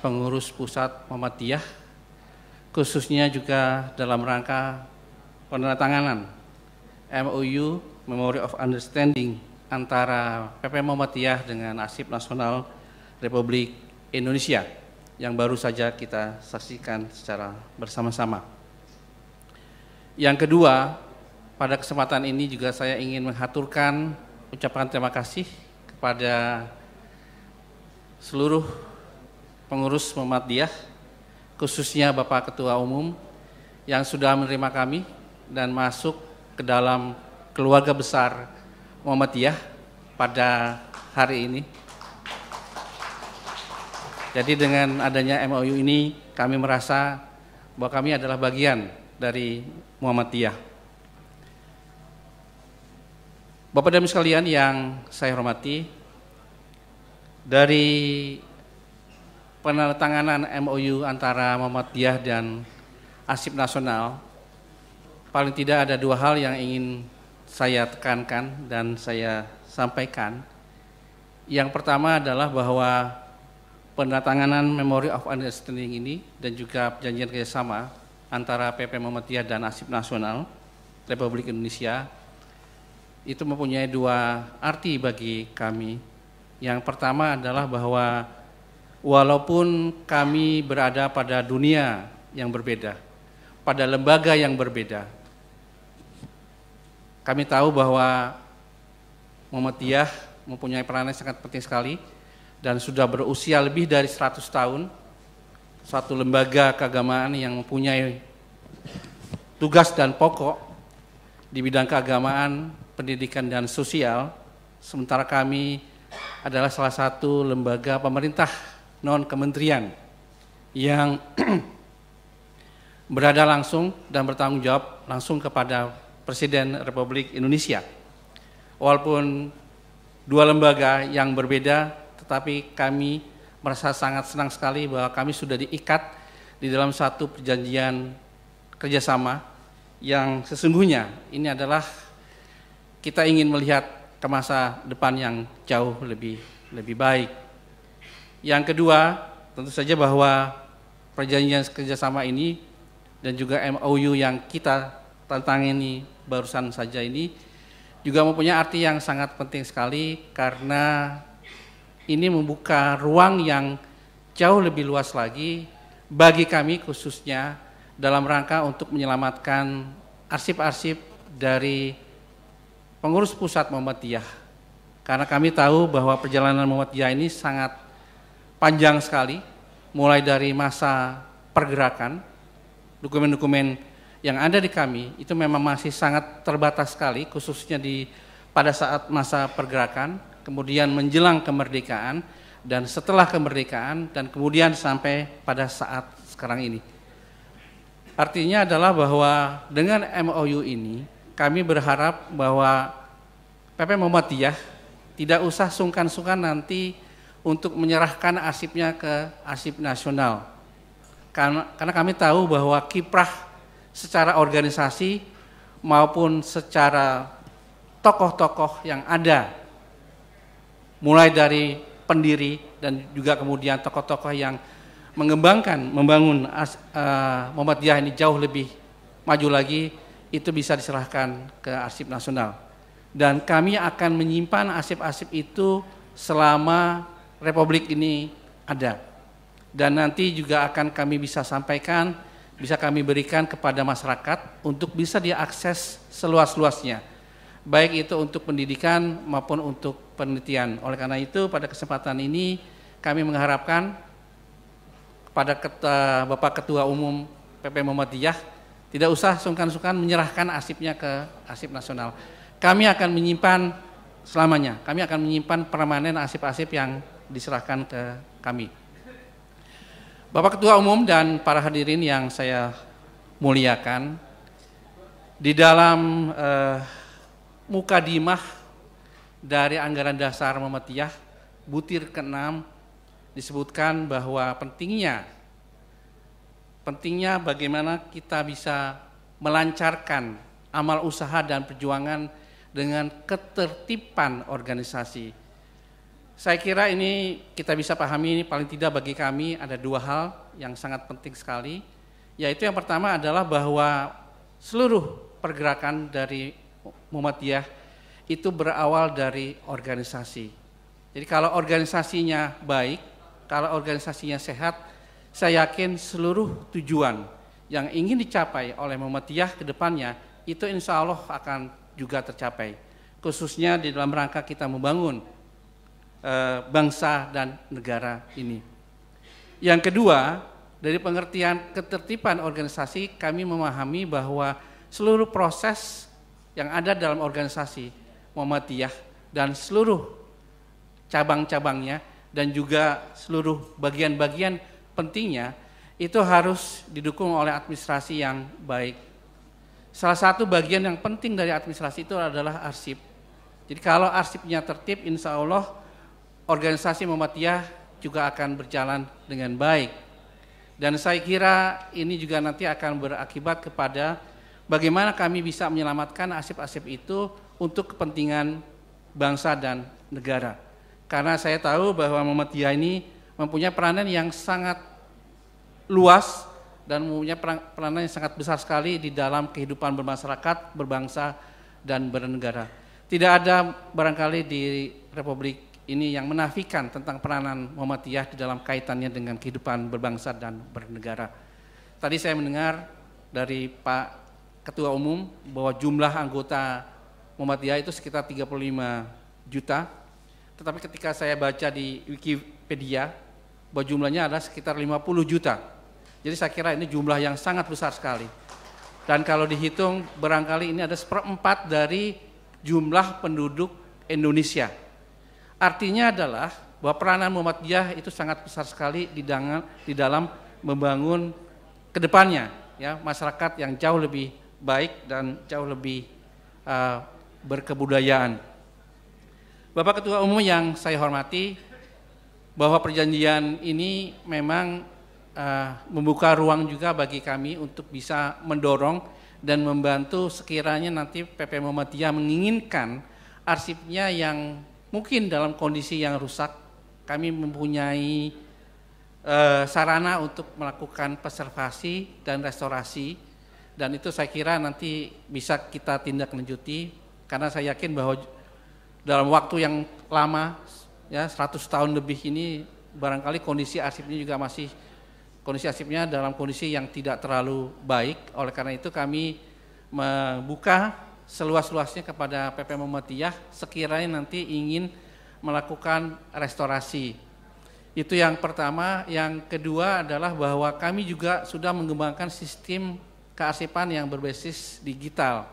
Speaker 5: Pengurus Pusat Muhammadiyah khususnya juga dalam rangka penandatanganan MOU Memory of Understanding antara PP Muhammadiyah dengan Asib Nasional Republik Indonesia yang baru saja kita saksikan secara bersama-sama. Yang kedua, pada kesempatan ini juga saya ingin menghaturkan ucapan terima kasih kepada seluruh pengurus Muhammadiyah, khususnya Bapak Ketua Umum yang sudah menerima kami dan masuk ke dalam keluarga besar Muhammadiyah pada hari ini. Jadi dengan adanya MOU ini kami merasa bahwa kami adalah bagian dari Muhammadiyah. Bapak dan Ibu sekalian yang saya hormati, dari penandatanganan MOU antara Muhammadiyah dan Asib Nasional, paling tidak ada dua hal yang ingin saya tekankan dan saya sampaikan. Yang pertama adalah bahwa pendatanganan Memory of Understanding ini dan juga perjanjian kerjasama antara PP Muhammadiyah dan Asib Nasional Republik Indonesia itu mempunyai dua arti bagi kami. Yang pertama adalah bahwa walaupun kami berada pada dunia yang berbeda, pada lembaga yang berbeda, kami tahu bahwa Muhammadiyah mempunyai peranan yang sangat penting sekali dan sudah berusia lebih dari 100 tahun. satu lembaga keagamaan yang mempunyai tugas dan pokok di bidang keagamaan, pendidikan dan sosial. Sementara kami adalah salah satu lembaga pemerintah non kementerian yang berada langsung dan bertanggung jawab langsung kepada Presiden Republik Indonesia. Walaupun dua lembaga yang berbeda, tetapi kami merasa sangat senang sekali bahwa kami sudah diikat di dalam satu perjanjian kerjasama yang sesungguhnya ini adalah kita ingin melihat ke masa depan yang jauh lebih lebih baik. Yang kedua, tentu saja bahwa perjanjian kerjasama ini dan juga MOU yang kita tantang ini barusan saja ini juga mempunyai arti yang sangat penting sekali karena ini membuka ruang yang jauh lebih luas lagi bagi kami khususnya dalam rangka untuk menyelamatkan arsip-arsip dari pengurus pusat Muhammadiyah. Karena kami tahu bahwa perjalanan Muhammadiyah ini sangat panjang sekali, mulai dari masa pergerakan, dokumen-dokumen yang ada di kami itu memang masih sangat terbatas sekali khususnya di pada saat masa pergerakan, kemudian menjelang kemerdekaan dan setelah kemerdekaan dan kemudian sampai pada saat sekarang ini. Artinya adalah bahwa dengan MOU ini kami berharap bahwa PP Muhammadiyah tidak usah sungkan-sungkan nanti untuk menyerahkan arsipnya ke arsip nasional. Karena, karena kami tahu bahwa kiprah secara organisasi maupun secara tokoh-tokoh yang ada mulai dari pendiri dan juga kemudian tokoh-tokoh yang mengembangkan membangun uh, Muhammadiyah ini jauh lebih maju lagi itu bisa diserahkan ke arsip nasional dan kami akan menyimpan arsip-arsip itu selama republik ini ada dan nanti juga akan kami bisa sampaikan bisa kami berikan kepada masyarakat untuk bisa diakses seluas-luasnya. Baik itu untuk pendidikan maupun untuk penelitian. Oleh karena itu pada kesempatan ini kami mengharapkan kepada Ketua, Bapak Ketua Umum PP Muhammadiyah tidak usah sungkan-sungkan menyerahkan asipnya ke asip nasional. Kami akan menyimpan selamanya. Kami akan menyimpan permanen asip asip yang diserahkan ke kami. Bapak Ketua Umum dan para hadirin yang saya muliakan, di dalam eh, dimah dari anggaran dasar Muhammadiyah butir ke-6 disebutkan bahwa pentingnya pentingnya bagaimana kita bisa melancarkan amal usaha dan perjuangan dengan ketertiban organisasi saya kira ini kita bisa pahami ini paling tidak bagi kami ada dua hal yang sangat penting sekali, yaitu yang pertama adalah bahwa seluruh pergerakan dari Muhammadiyah itu berawal dari organisasi. Jadi kalau organisasinya baik, kalau organisasinya sehat, saya yakin seluruh tujuan yang ingin dicapai oleh Muhammadiyah ke depannya itu insya Allah akan juga tercapai. Khususnya di dalam rangka kita membangun Eh, bangsa dan negara ini. Yang kedua, dari pengertian ketertiban organisasi, kami memahami bahwa seluruh proses yang ada dalam organisasi Muhammadiyah dan seluruh cabang-cabangnya dan juga seluruh bagian-bagian pentingnya itu harus didukung oleh administrasi yang baik. Salah satu bagian yang penting dari administrasi itu adalah arsip. Jadi kalau arsipnya tertib, insya Allah organisasi Muhammadiyah juga akan berjalan dengan baik. Dan saya kira ini juga nanti akan berakibat kepada bagaimana kami bisa menyelamatkan asib-asib itu untuk kepentingan bangsa dan negara. Karena saya tahu bahwa Muhammadiyah ini mempunyai peranan yang sangat luas dan mempunyai peranan yang sangat besar sekali di dalam kehidupan bermasyarakat, berbangsa, dan bernegara. Tidak ada barangkali di Republik ini yang menafikan tentang peranan Muhammadiyah di dalam kaitannya dengan kehidupan berbangsa dan bernegara. Tadi saya mendengar dari Pak Ketua Umum bahwa jumlah anggota Muhammadiyah itu sekitar 35 juta. Tetapi ketika saya baca di Wikipedia bahwa jumlahnya adalah sekitar 50 juta. Jadi saya kira ini jumlah yang sangat besar sekali. Dan kalau dihitung barangkali ini ada seperempat dari jumlah penduduk Indonesia Artinya adalah bahwa peranan Muhammadiyah itu sangat besar sekali di dalam, di dalam membangun kedepannya ya masyarakat yang jauh lebih baik dan jauh lebih uh, berkebudayaan. Bapak Ketua Umum yang saya hormati, bahwa perjanjian ini memang uh, membuka ruang juga bagi kami untuk bisa mendorong dan membantu sekiranya nanti PP Muhammadiyah menginginkan arsipnya yang mungkin dalam kondisi yang rusak kami mempunyai uh, sarana untuk melakukan preservasi dan restorasi dan itu saya kira nanti bisa kita tindak lanjuti karena saya yakin bahwa dalam waktu yang lama ya 100 tahun lebih ini barangkali kondisi arsipnya juga masih kondisi arsipnya dalam kondisi yang tidak terlalu baik oleh karena itu kami membuka seluas-luasnya kepada PP Muhammadiyah sekiranya nanti ingin melakukan restorasi. Itu yang pertama, yang kedua adalah bahwa kami juga sudah mengembangkan sistem kearsipan yang berbasis digital.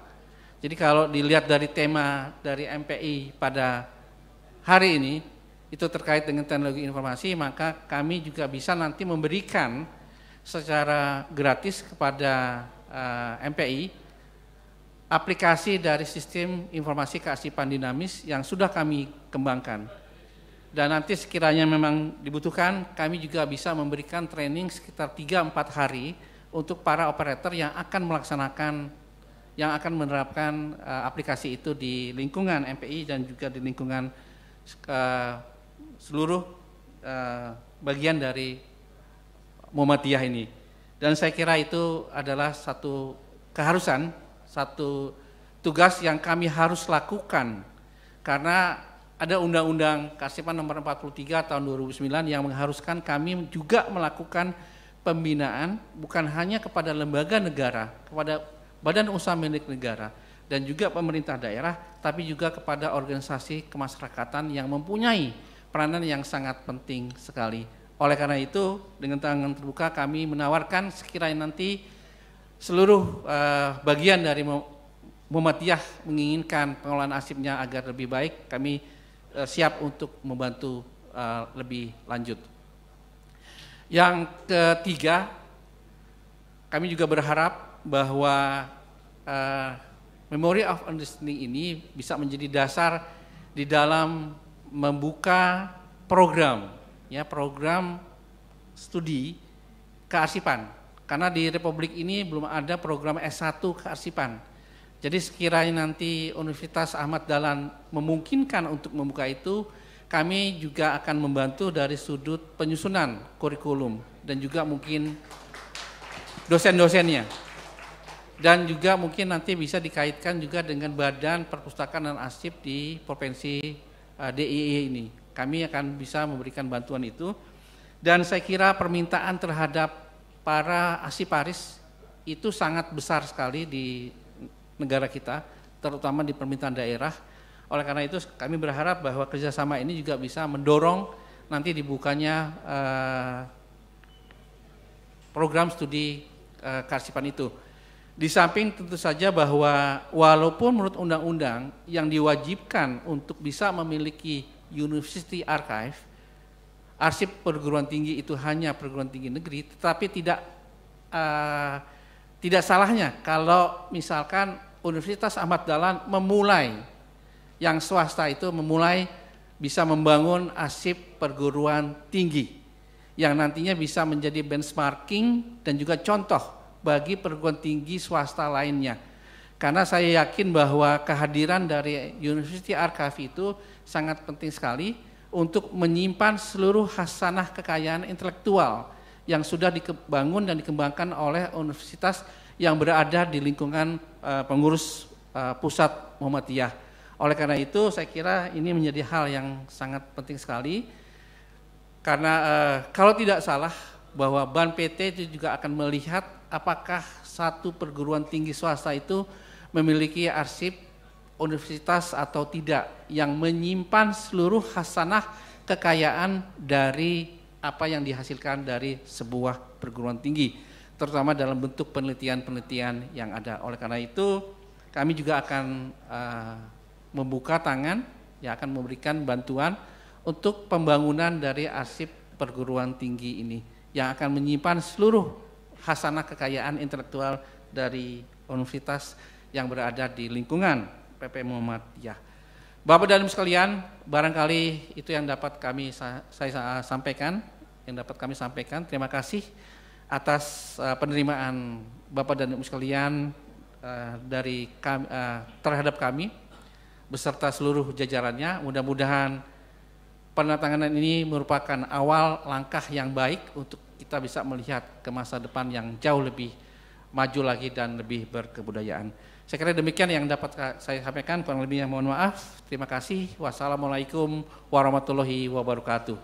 Speaker 5: Jadi kalau dilihat dari tema dari MPI pada hari ini itu terkait dengan teknologi informasi, maka kami juga bisa nanti memberikan secara gratis kepada uh, eh, MPI aplikasi dari sistem informasi kearsipan dinamis yang sudah kami kembangkan. Dan nanti sekiranya memang dibutuhkan, kami juga bisa memberikan training sekitar 3-4 hari untuk para operator yang akan melaksanakan, yang akan menerapkan uh, aplikasi itu di lingkungan MPI dan juga di lingkungan uh, seluruh uh, bagian dari Muhammadiyah ini. Dan saya kira itu adalah satu keharusan satu tugas yang kami harus lakukan karena ada undang-undang Kasipan nomor 43 tahun 2009 yang mengharuskan kami juga melakukan pembinaan bukan hanya kepada lembaga negara, kepada badan usaha milik negara dan juga pemerintah daerah tapi juga kepada organisasi kemasyarakatan yang mempunyai peranan yang sangat penting sekali. Oleh karena itu, dengan tangan terbuka kami menawarkan sekiranya nanti seluruh uh, bagian dari Muhammadiyah menginginkan pengelolaan asibnya agar lebih baik, kami uh, siap untuk membantu uh, lebih lanjut. Yang ketiga, kami juga berharap bahwa uh, Memory of Understanding ini bisa menjadi dasar di dalam membuka program, ya program studi kearsipan karena di Republik ini belum ada program S1 kearsipan. Jadi sekiranya nanti Universitas Ahmad Dahlan memungkinkan untuk membuka itu, kami juga akan membantu dari sudut penyusunan kurikulum dan juga mungkin dosen-dosennya. Dan juga mungkin nanti bisa dikaitkan juga dengan badan perpustakaan dan arsip di Provinsi uh, eh, DIY ini. Kami akan bisa memberikan bantuan itu. Dan saya kira permintaan terhadap para asiparis itu sangat besar sekali di negara kita, terutama di permintaan daerah. Oleh karena itu kami berharap bahwa kerjasama ini juga bisa mendorong nanti dibukanya eh, program studi eh, karsipan itu. Di samping tentu saja bahwa walaupun menurut undang-undang yang diwajibkan untuk bisa memiliki university archive, arsip perguruan tinggi itu hanya perguruan tinggi negeri, tetapi tidak uh, tidak salahnya kalau misalkan Universitas Ahmad Dahlan memulai yang swasta itu memulai bisa membangun arsip perguruan tinggi yang nantinya bisa menjadi benchmarking dan juga contoh bagi perguruan tinggi swasta lainnya. Karena saya yakin bahwa kehadiran dari University Archive itu sangat penting sekali untuk menyimpan seluruh hasanah kekayaan intelektual yang sudah dibangun dan dikembangkan oleh universitas yang berada di lingkungan eh, pengurus eh, pusat Muhammadiyah. Oleh karena itu saya kira ini menjadi hal yang sangat penting sekali karena eh, kalau tidak salah bahwa BAN PT itu juga akan melihat apakah satu perguruan tinggi swasta itu memiliki arsip universitas atau tidak yang menyimpan seluruh hasanah kekayaan dari apa yang dihasilkan dari sebuah perguruan tinggi terutama dalam bentuk penelitian-penelitian yang ada. Oleh karena itu, kami juga akan uh, membuka tangan yang akan memberikan bantuan untuk pembangunan dari arsip perguruan tinggi ini yang akan menyimpan seluruh hasanah kekayaan intelektual dari universitas yang berada di lingkungan PP Muhammadiyah. Bapak dan Ibu sekalian, barangkali itu yang dapat kami saya sampaikan, yang dapat kami sampaikan. Terima kasih atas eh, penerimaan Bapak dan Ibu sekalian eh, dari kami, eh, terhadap kami beserta seluruh jajarannya. Mudah-mudahan penandatanganan ini merupakan awal langkah yang baik untuk kita bisa melihat ke masa depan yang jauh lebih maju lagi dan lebih berkebudayaan. Saya kira demikian yang dapat eh, saya sampaikan, kurang lebihnya mohon maaf. Terima kasih. Wassalamualaikum warahmatullahi wabarakatuh.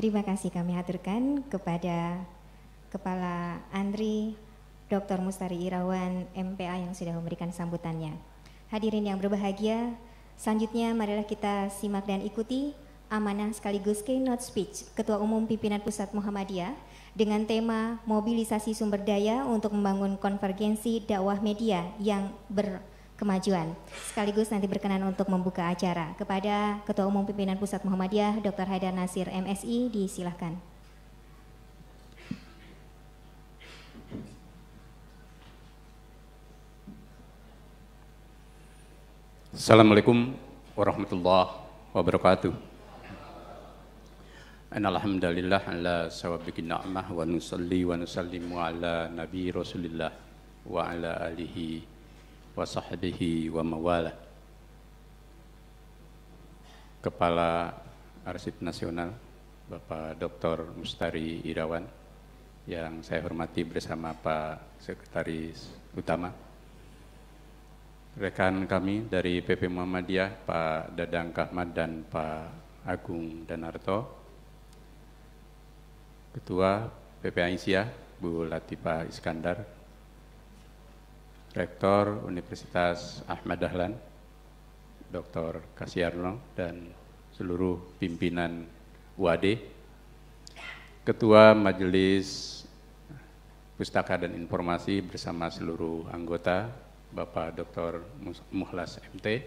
Speaker 1: Terima kasih kami haturkan kepada Kepala Andri Dr. Mustari Irawan MPA yang sudah memberikan sambutannya. Hadirin yang berbahagia, selanjutnya marilah kita simak dan ikuti amanah sekaligus keynote speech Ketua Umum Pimpinan Pusat Muhammadiyah dengan tema mobilisasi sumber daya untuk membangun konvergensi dakwah media yang berkemajuan. Sekaligus nanti berkenan untuk membuka acara kepada Ketua Umum Pimpinan Pusat Muhammadiyah Dr. Haidar Nasir MSI disilahkan.
Speaker 6: Assalamualaikum warahmatullahi wabarakatuh. أن الحمد لله على سوابق النعمة ونصلي ونسلم على نبي رسول الله وعلى آله وصحبه ومواله Kepala Arsip Nasional Bapak Dr. Mustari Irawan yang saya hormati bersama Pak Sekretaris Utama rekan kami dari PP Muhammadiyah Pak Dadang Kahmad dan Pak Agung Danarto Ketua PPA Insia, Bu Latifah Iskandar, Rektor Universitas Ahmad Dahlan, Dr. Kasiarno, dan seluruh pimpinan UAD, Ketua Majelis Pustaka dan Informasi bersama seluruh anggota, Bapak Dr. Muhlas MT,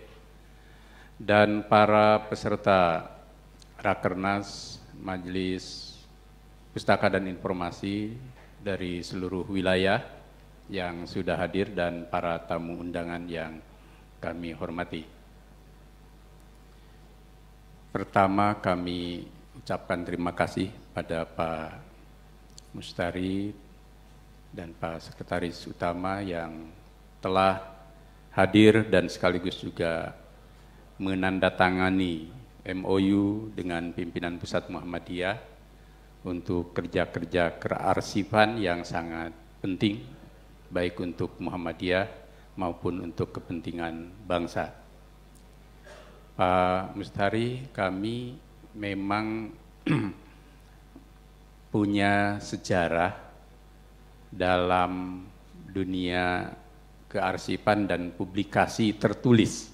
Speaker 6: dan para peserta Rakernas Majelis pustaka dan informasi dari seluruh wilayah yang sudah hadir dan para tamu undangan yang kami hormati. Pertama kami ucapkan terima kasih pada Pak Mustari dan Pak Sekretaris Utama yang telah hadir dan sekaligus juga menandatangani MOU dengan pimpinan Pusat Muhammadiyah untuk kerja-kerja kearsipan yang sangat penting baik untuk Muhammadiyah maupun untuk kepentingan bangsa. Pak Mustari, kami memang punya sejarah dalam dunia kearsipan dan publikasi tertulis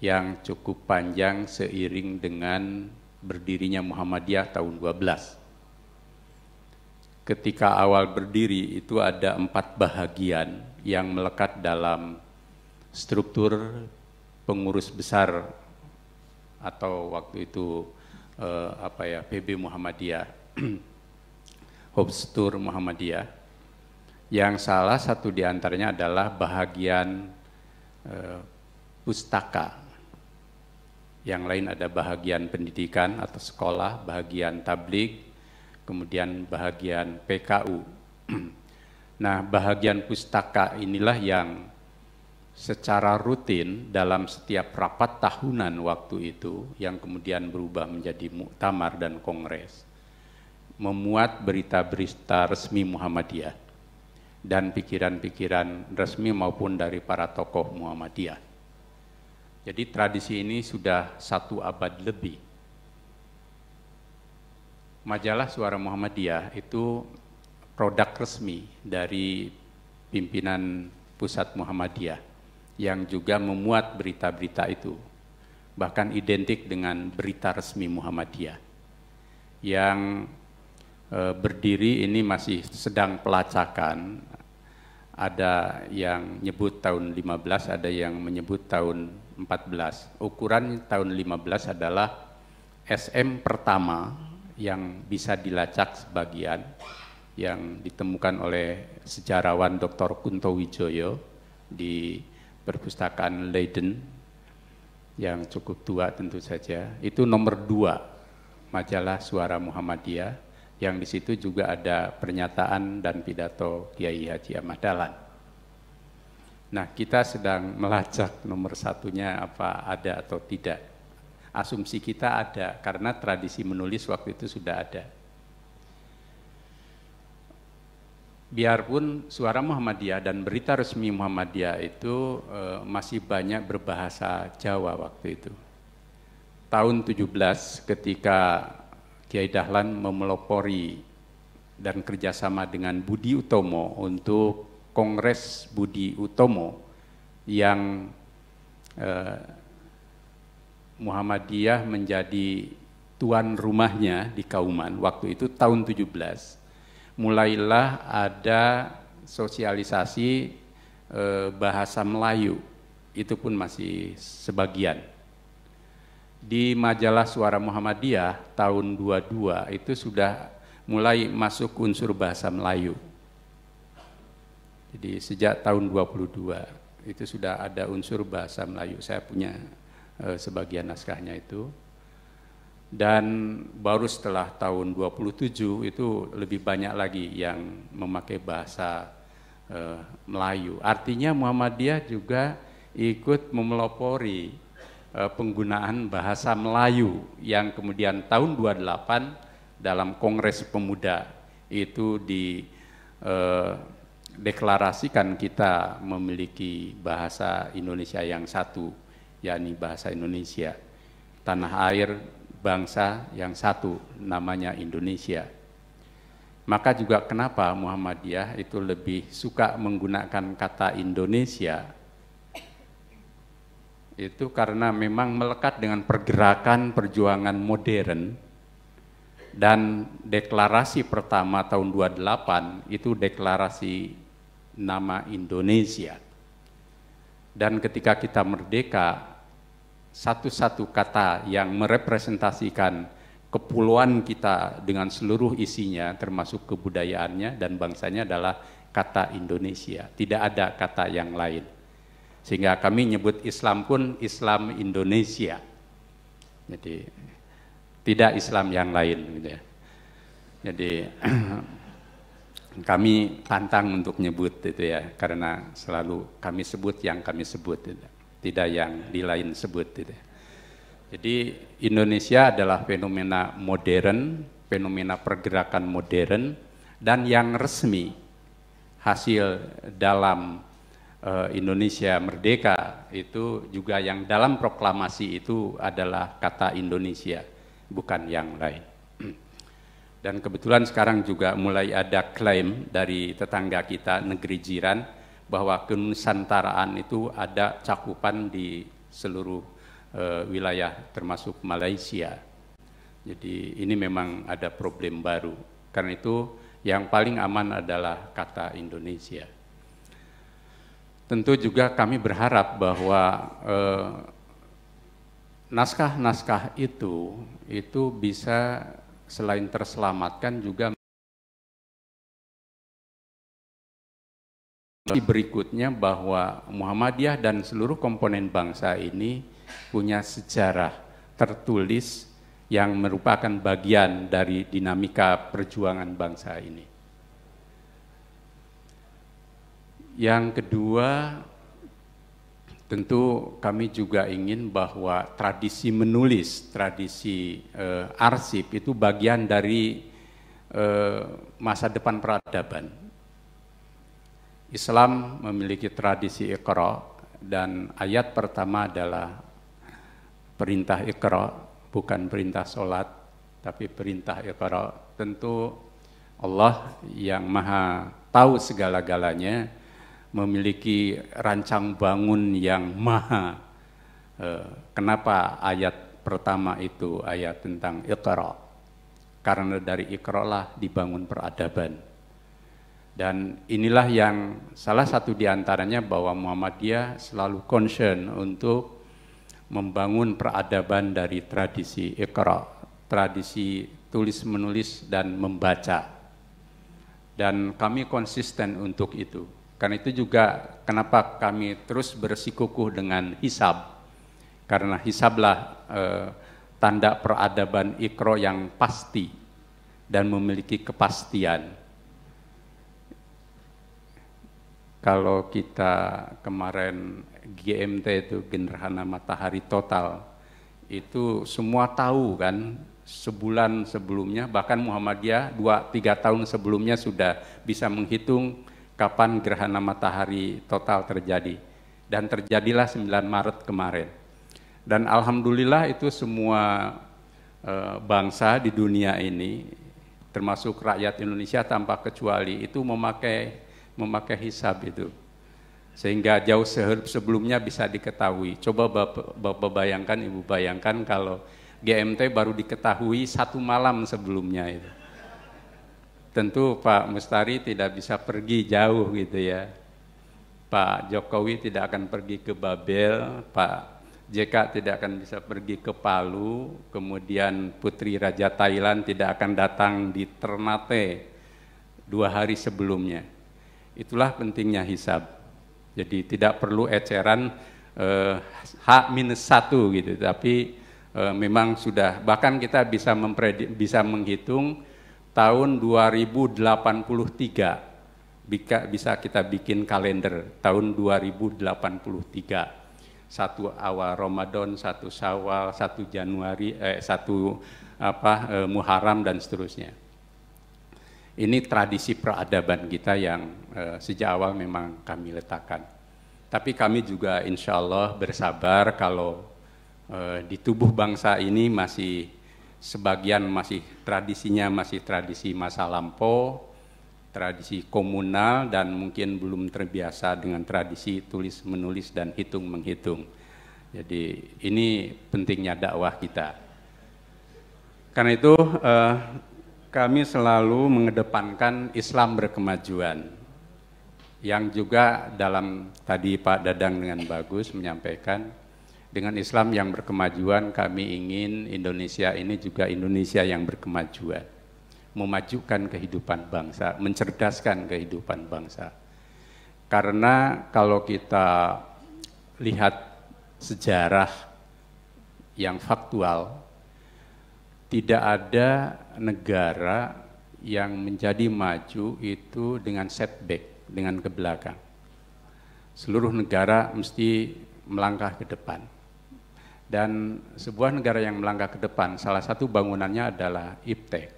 Speaker 6: yang cukup panjang seiring dengan berdirinya Muhammadiyah tahun 12. Ketika awal berdiri itu ada empat bahagian yang melekat dalam struktur pengurus besar atau waktu itu eh, apa ya PB Muhammadiyah, Hobstur Muhammadiyah. Yang salah satu diantaranya adalah bahagian eh, pustaka yang lain ada bahagian pendidikan atau sekolah, bahagian tablik, kemudian bahagian PKU. Nah, bahagian pustaka inilah yang secara rutin dalam setiap rapat tahunan waktu itu yang kemudian berubah menjadi muktamar dan kongres memuat berita-berita resmi Muhammadiyah dan pikiran-pikiran resmi maupun dari para tokoh Muhammadiyah jadi tradisi ini sudah satu abad lebih. Majalah Suara Muhammadiyah itu produk resmi dari pimpinan pusat Muhammadiyah yang juga memuat berita-berita itu, bahkan identik dengan berita resmi Muhammadiyah yang e, berdiri ini masih sedang pelacakan. Ada yang nyebut tahun 15, ada yang menyebut tahun 14. Ukuran tahun 15 adalah SM pertama yang bisa dilacak sebagian yang ditemukan oleh sejarawan Dr. Kunto Wijoyo di perpustakaan Leiden yang cukup tua tentu saja. Itu nomor dua majalah Suara Muhammadiyah yang di situ juga ada pernyataan dan pidato Kiai Haji Ahmad Dahlan. Nah kita sedang melacak nomor satunya apa ada atau tidak. Asumsi kita ada karena tradisi menulis waktu itu sudah ada. Biarpun suara Muhammadiyah dan berita resmi Muhammadiyah itu e, masih banyak berbahasa Jawa waktu itu. Tahun 17 ketika Kiai Dahlan memelopori dan kerjasama dengan Budi Utomo untuk Kongres Budi Utomo yang eh, Muhammadiyah menjadi tuan rumahnya di Kauman waktu itu tahun 17 mulailah ada sosialisasi eh, bahasa Melayu itu pun masih sebagian di majalah Suara Muhammadiyah tahun 22 itu sudah mulai masuk unsur bahasa Melayu jadi sejak tahun 22 itu sudah ada unsur bahasa Melayu. Saya punya e, sebagian naskahnya itu. Dan baru setelah tahun 27 itu lebih banyak lagi yang memakai bahasa e, Melayu. Artinya Muhammadiyah juga ikut memelopori e, penggunaan bahasa Melayu yang kemudian tahun 28 dalam Kongres Pemuda itu di e, deklarasikan kita memiliki bahasa Indonesia yang satu, yakni bahasa Indonesia. Tanah air bangsa yang satu namanya Indonesia. Maka juga kenapa Muhammadiyah itu lebih suka menggunakan kata Indonesia itu karena memang melekat dengan pergerakan perjuangan modern dan deklarasi pertama tahun 28 itu deklarasi nama Indonesia. Dan ketika kita merdeka, satu-satu kata yang merepresentasikan kepulauan kita dengan seluruh isinya termasuk kebudayaannya dan bangsanya adalah kata Indonesia. Tidak ada kata yang lain. Sehingga kami nyebut Islam pun Islam Indonesia. Jadi tidak Islam yang lain gitu ya. Jadi kami pantang untuk nyebut itu ya karena selalu kami sebut yang kami sebut itu. tidak yang di lain sebut itu. Jadi Indonesia adalah fenomena modern, fenomena pergerakan modern dan yang resmi hasil dalam uh, Indonesia merdeka itu juga yang dalam proklamasi itu adalah kata Indonesia bukan yang lain. Dan kebetulan sekarang juga mulai ada klaim dari tetangga kita negeri jiran bahwa kenusantaraan itu ada cakupan di seluruh e, wilayah termasuk Malaysia. Jadi ini memang ada problem baru. Karena itu yang paling aman adalah kata Indonesia. Tentu juga kami berharap bahwa eh, naskah-naskah naskah -naskah itu itu bisa selain terselamatkan juga berikutnya bahwa Muhammadiyah dan seluruh komponen bangsa ini punya sejarah tertulis yang merupakan bagian dari dinamika perjuangan bangsa ini. Yang kedua, Tentu kami juga ingin bahwa tradisi menulis, tradisi e, arsip itu bagian dari e, masa depan peradaban. Islam memiliki tradisi ikhra dan ayat pertama adalah perintah ikhra, bukan perintah sholat, tapi perintah ikhra. Tentu Allah yang maha tahu segala-galanya, memiliki rancang bangun yang maha. Eh, kenapa ayat pertama itu ayat tentang ikhra? Karena dari lah dibangun peradaban. Dan inilah yang salah satu diantaranya bahwa Muhammadiyah selalu concern untuk membangun peradaban dari tradisi ikhra, tradisi tulis-menulis dan membaca. Dan kami konsisten untuk itu karena itu juga kenapa kami terus bersikukuh dengan hisab. Karena hisablah eh, tanda peradaban ikro yang pasti dan memiliki kepastian. Kalau kita kemarin GMT itu gerhana matahari total, itu semua tahu kan sebulan sebelumnya bahkan Muhammadiyah dua tiga tahun sebelumnya sudah bisa menghitung kapan gerhana matahari total terjadi. Dan terjadilah 9 Maret kemarin. Dan alhamdulillah itu semua e, bangsa di dunia ini termasuk rakyat Indonesia tanpa kecuali itu memakai memakai hisab itu sehingga jauh sebelumnya bisa diketahui. Coba bapak bayangkan, ibu bayangkan kalau GMT baru diketahui satu malam sebelumnya itu tentu Pak Mustari tidak bisa pergi jauh gitu ya. Pak Jokowi tidak akan pergi ke Babel, Pak JK tidak akan bisa pergi ke Palu, kemudian Putri Raja Thailand tidak akan datang di Ternate dua hari sebelumnya. Itulah pentingnya hisab. Jadi tidak perlu eceran eh, H minus satu gitu, tapi eh, memang sudah bahkan kita bisa bisa menghitung tahun 2083 bisa kita bikin kalender tahun 2083 satu awal Ramadan satu Syawal satu Januari eh, satu apa eh, Muharram dan seterusnya ini tradisi peradaban kita yang eh, sejak awal memang kami letakkan tapi kami juga insya Allah bersabar kalau eh, di tubuh bangsa ini masih sebagian masih tradisinya masih tradisi masa lampau, tradisi komunal dan mungkin belum terbiasa dengan tradisi tulis menulis dan hitung menghitung. Jadi ini pentingnya dakwah kita. Karena itu eh, kami selalu mengedepankan Islam berkemajuan yang juga dalam tadi Pak Dadang dengan bagus menyampaikan dengan Islam yang berkemajuan kami ingin Indonesia ini juga Indonesia yang berkemajuan memajukan kehidupan bangsa mencerdaskan kehidupan bangsa karena kalau kita lihat sejarah yang faktual tidak ada negara yang menjadi maju itu dengan setback dengan kebelakang. seluruh negara mesti melangkah ke depan dan sebuah negara yang melangkah ke depan, salah satu bangunannya adalah IPTEK.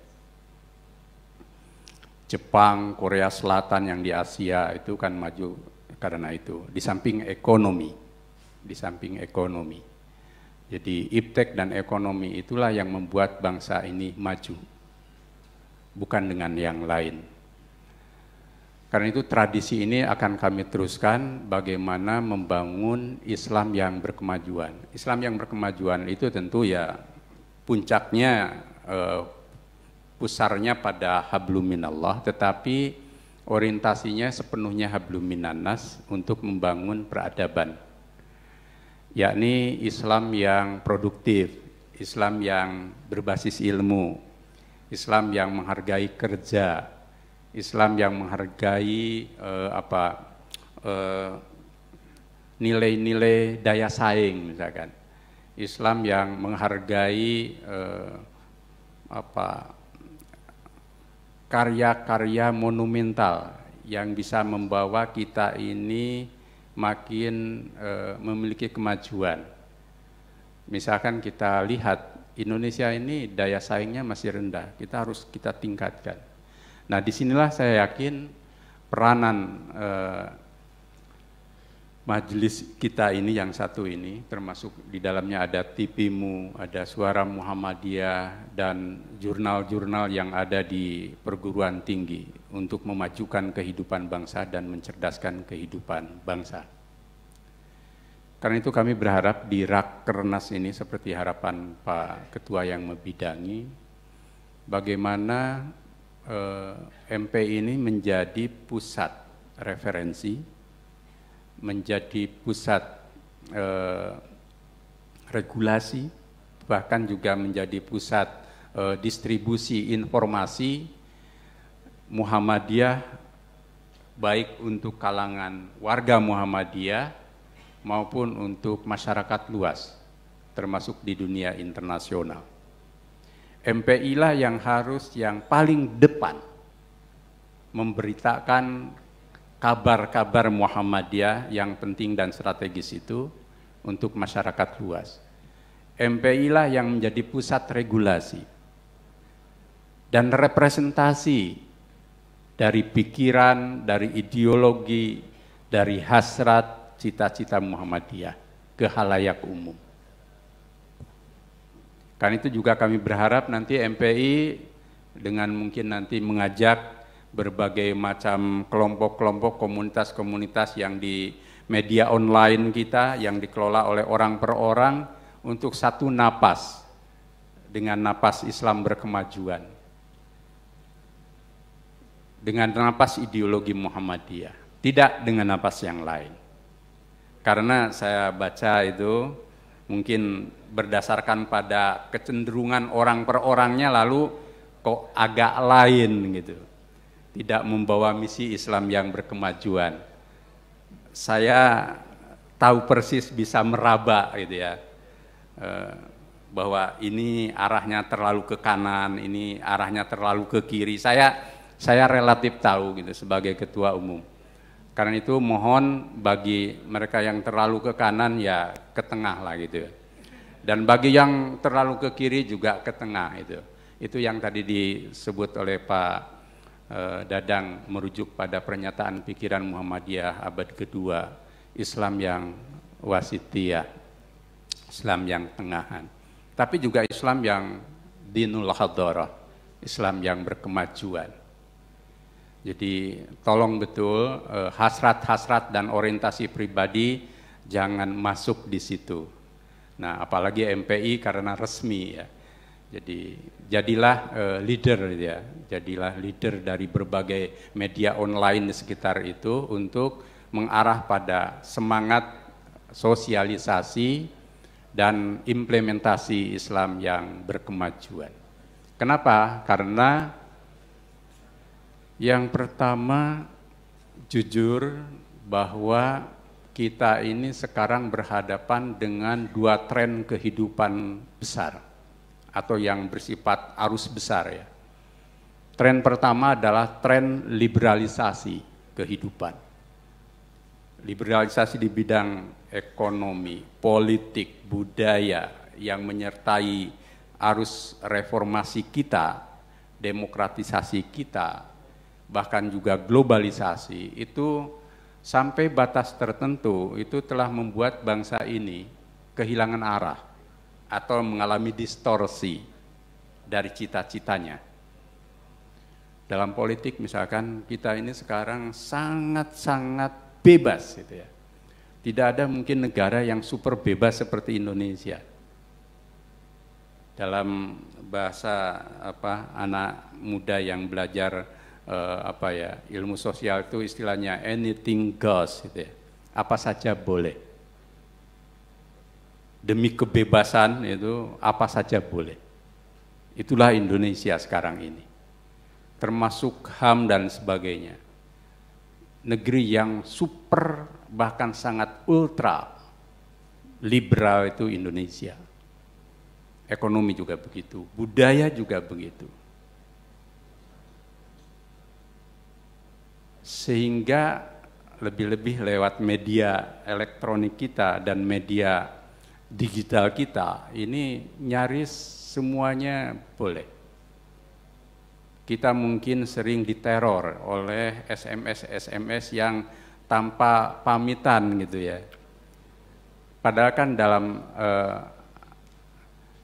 Speaker 6: Jepang, Korea Selatan yang di Asia itu kan maju karena itu. Di samping ekonomi, di samping ekonomi. Jadi IPTEK dan ekonomi itulah yang membuat bangsa ini maju, bukan dengan yang lain. Karena itu tradisi ini akan kami teruskan bagaimana membangun Islam yang berkemajuan. Islam yang berkemajuan itu tentu ya puncaknya eh, pusarnya pada habluminallah tetapi orientasinya sepenuhnya habluminanas untuk membangun peradaban. Yakni Islam yang produktif, Islam yang berbasis ilmu, Islam yang menghargai kerja, Islam yang menghargai uh, apa eh, nilai-nilai uh, daya saing misalkan Islam yang menghargai uh, apa karya-karya monumental yang bisa membawa kita ini makin memiliki kemajuan misalkan kita lihat Indonesia ini daya saingnya masih rendah kita harus kita tingkatkan Nah, disinilah saya yakin peranan eh, majelis kita ini yang satu ini, termasuk di dalamnya ada TV-mu, ada Suara Muhammadiyah, dan jurnal-jurnal yang ada di perguruan tinggi untuk memajukan kehidupan bangsa dan mencerdaskan kehidupan bangsa. Karena itu kami berharap di Rakernas ini seperti harapan Pak Ketua yang membidangi, bagaimana Eh, MP ini menjadi pusat referensi, menjadi pusat eh, regulasi, bahkan juga menjadi pusat eh, distribusi informasi Muhammadiyah baik untuk kalangan warga Muhammadiyah maupun untuk masyarakat luas termasuk di dunia internasional. MPI lah yang harus yang paling depan memberitakan kabar-kabar Muhammadiyah yang penting dan strategis itu untuk masyarakat luas. MPI lah yang menjadi pusat regulasi dan representasi dari pikiran, dari ideologi, dari hasrat cita-cita Muhammadiyah ke halayak umum. Karena itu juga kami berharap nanti MPI dengan mungkin nanti mengajak berbagai macam kelompok-kelompok komunitas-komunitas yang di media online kita yang dikelola oleh orang per orang untuk satu napas dengan napas Islam berkemajuan dengan napas ideologi Muhammadiyah tidak dengan napas yang lain karena saya baca itu mungkin berdasarkan pada kecenderungan orang per orangnya lalu kok agak lain gitu. Tidak membawa misi Islam yang berkemajuan. Saya tahu persis bisa meraba gitu ya. Eh, bahwa ini arahnya terlalu ke kanan, ini arahnya terlalu ke kiri. Saya saya relatif tahu gitu sebagai ketua umum. Karena itu mohon bagi mereka yang terlalu ke kanan ya ke tengah lah gitu. Dan bagi yang terlalu ke kiri juga ke tengah itu. Itu yang tadi disebut oleh Pak eh, Dadang merujuk pada pernyataan pikiran Muhammadiyah abad kedua, Islam yang wasitiyah, Islam yang tengahan. Tapi juga Islam yang dinul hadarah, Islam yang berkemajuan. Jadi tolong betul eh, hasrat-hasrat dan orientasi pribadi jangan masuk di situ. Nah, apalagi MPI karena resmi ya. Jadi jadilah uh, leader ya, jadilah leader dari berbagai media online di sekitar itu untuk mengarah pada semangat sosialisasi dan implementasi Islam yang berkemajuan. Kenapa? Karena yang pertama, jujur bahwa kita ini sekarang berhadapan dengan dua tren kehidupan besar atau yang bersifat arus besar ya. Tren pertama adalah tren liberalisasi kehidupan. Liberalisasi di bidang ekonomi, politik, budaya yang menyertai arus reformasi kita, demokratisasi kita, bahkan juga globalisasi itu sampai batas tertentu itu telah membuat bangsa ini kehilangan arah atau mengalami distorsi dari cita-citanya. Dalam politik misalkan kita ini sekarang
Speaker 5: sangat-sangat
Speaker 6: bebas gitu ya. Tidak ada mungkin negara yang super bebas seperti Indonesia. Dalam bahasa apa anak muda yang belajar uh, apa ya ilmu sosial itu istilahnya anything goes gitu ya apa saja boleh demi kebebasan itu apa saja boleh itulah Indonesia sekarang ini termasuk HAM dan sebagainya negeri yang super bahkan sangat ultra liberal itu Indonesia ekonomi juga begitu budaya juga begitu sehingga lebih-lebih lewat media elektronik kita dan media digital kita ini nyaris semuanya boleh. Kita mungkin sering diteror oleh SMS-SMS yang tanpa pamitan gitu ya. Padahal kan dalam eh,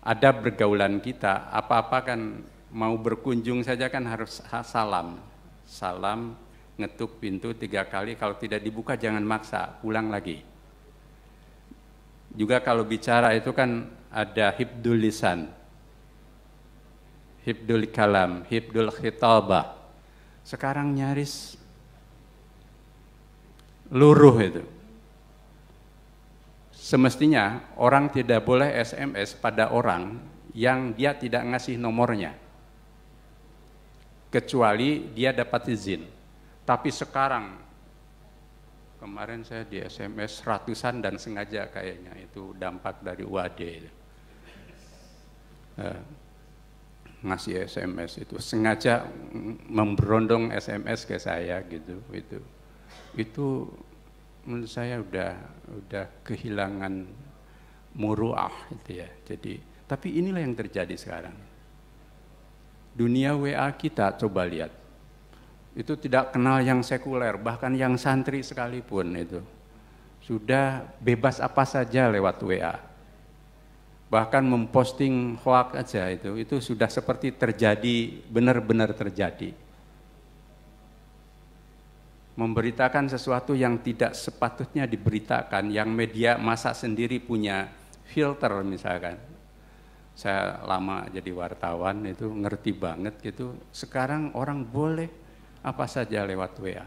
Speaker 6: ada bergaulan kita, apa-apa kan mau berkunjung saja kan harus salam. Salam ngetuk pintu tiga kali, kalau tidak dibuka jangan maksa, pulang lagi. Juga kalau bicara itu kan ada hibdul lisan, hibdul kalam, hibdul khitabah. Sekarang nyaris luruh itu. Semestinya orang tidak boleh SMS pada orang yang dia tidak ngasih nomornya. Kecuali dia dapat izin. Tapi sekarang, kemarin saya di SMS ratusan dan sengaja kayaknya itu dampak dari UAD. Uh, eh, ngasih SMS itu sengaja memberondong SMS ke saya gitu itu itu menurut saya udah udah kehilangan muruah gitu ya jadi tapi inilah yang terjadi sekarang dunia WA kita coba lihat itu tidak kenal yang sekuler, bahkan yang santri sekalipun itu. Sudah bebas apa saja lewat WA. Bahkan memposting hoax aja itu, itu sudah seperti terjadi, benar-benar terjadi. Memberitakan sesuatu yang tidak sepatutnya diberitakan, yang media masa sendiri punya filter misalkan. Saya lama jadi wartawan itu ngerti banget gitu. Sekarang orang boleh apa saja lewat WA.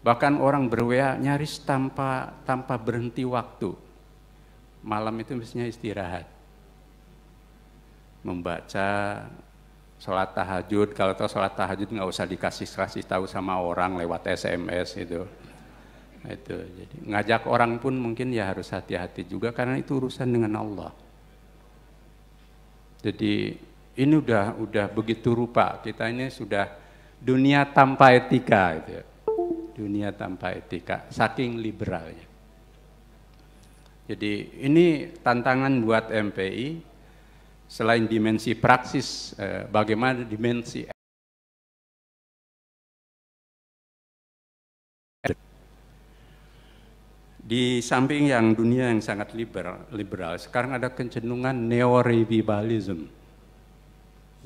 Speaker 6: Bahkan orang ber nyaris tanpa tanpa berhenti waktu. Malam itu mestinya istirahat. Membaca sholat tahajud, kalau tahu sholat tahajud nggak usah dikasih kasih tahu sama orang lewat SMS itu. Itu jadi ngajak orang pun mungkin ya harus hati-hati juga karena itu urusan dengan Allah. Jadi ini udah udah begitu rupa kita ini sudah dunia tanpa etika gitu ya. dunia tanpa etika saking liberalnya jadi ini tantangan buat MPI selain dimensi praksis eh, bagaimana dimensi di samping yang dunia yang sangat liberal, liberal sekarang ada kecenderungan neorevivalism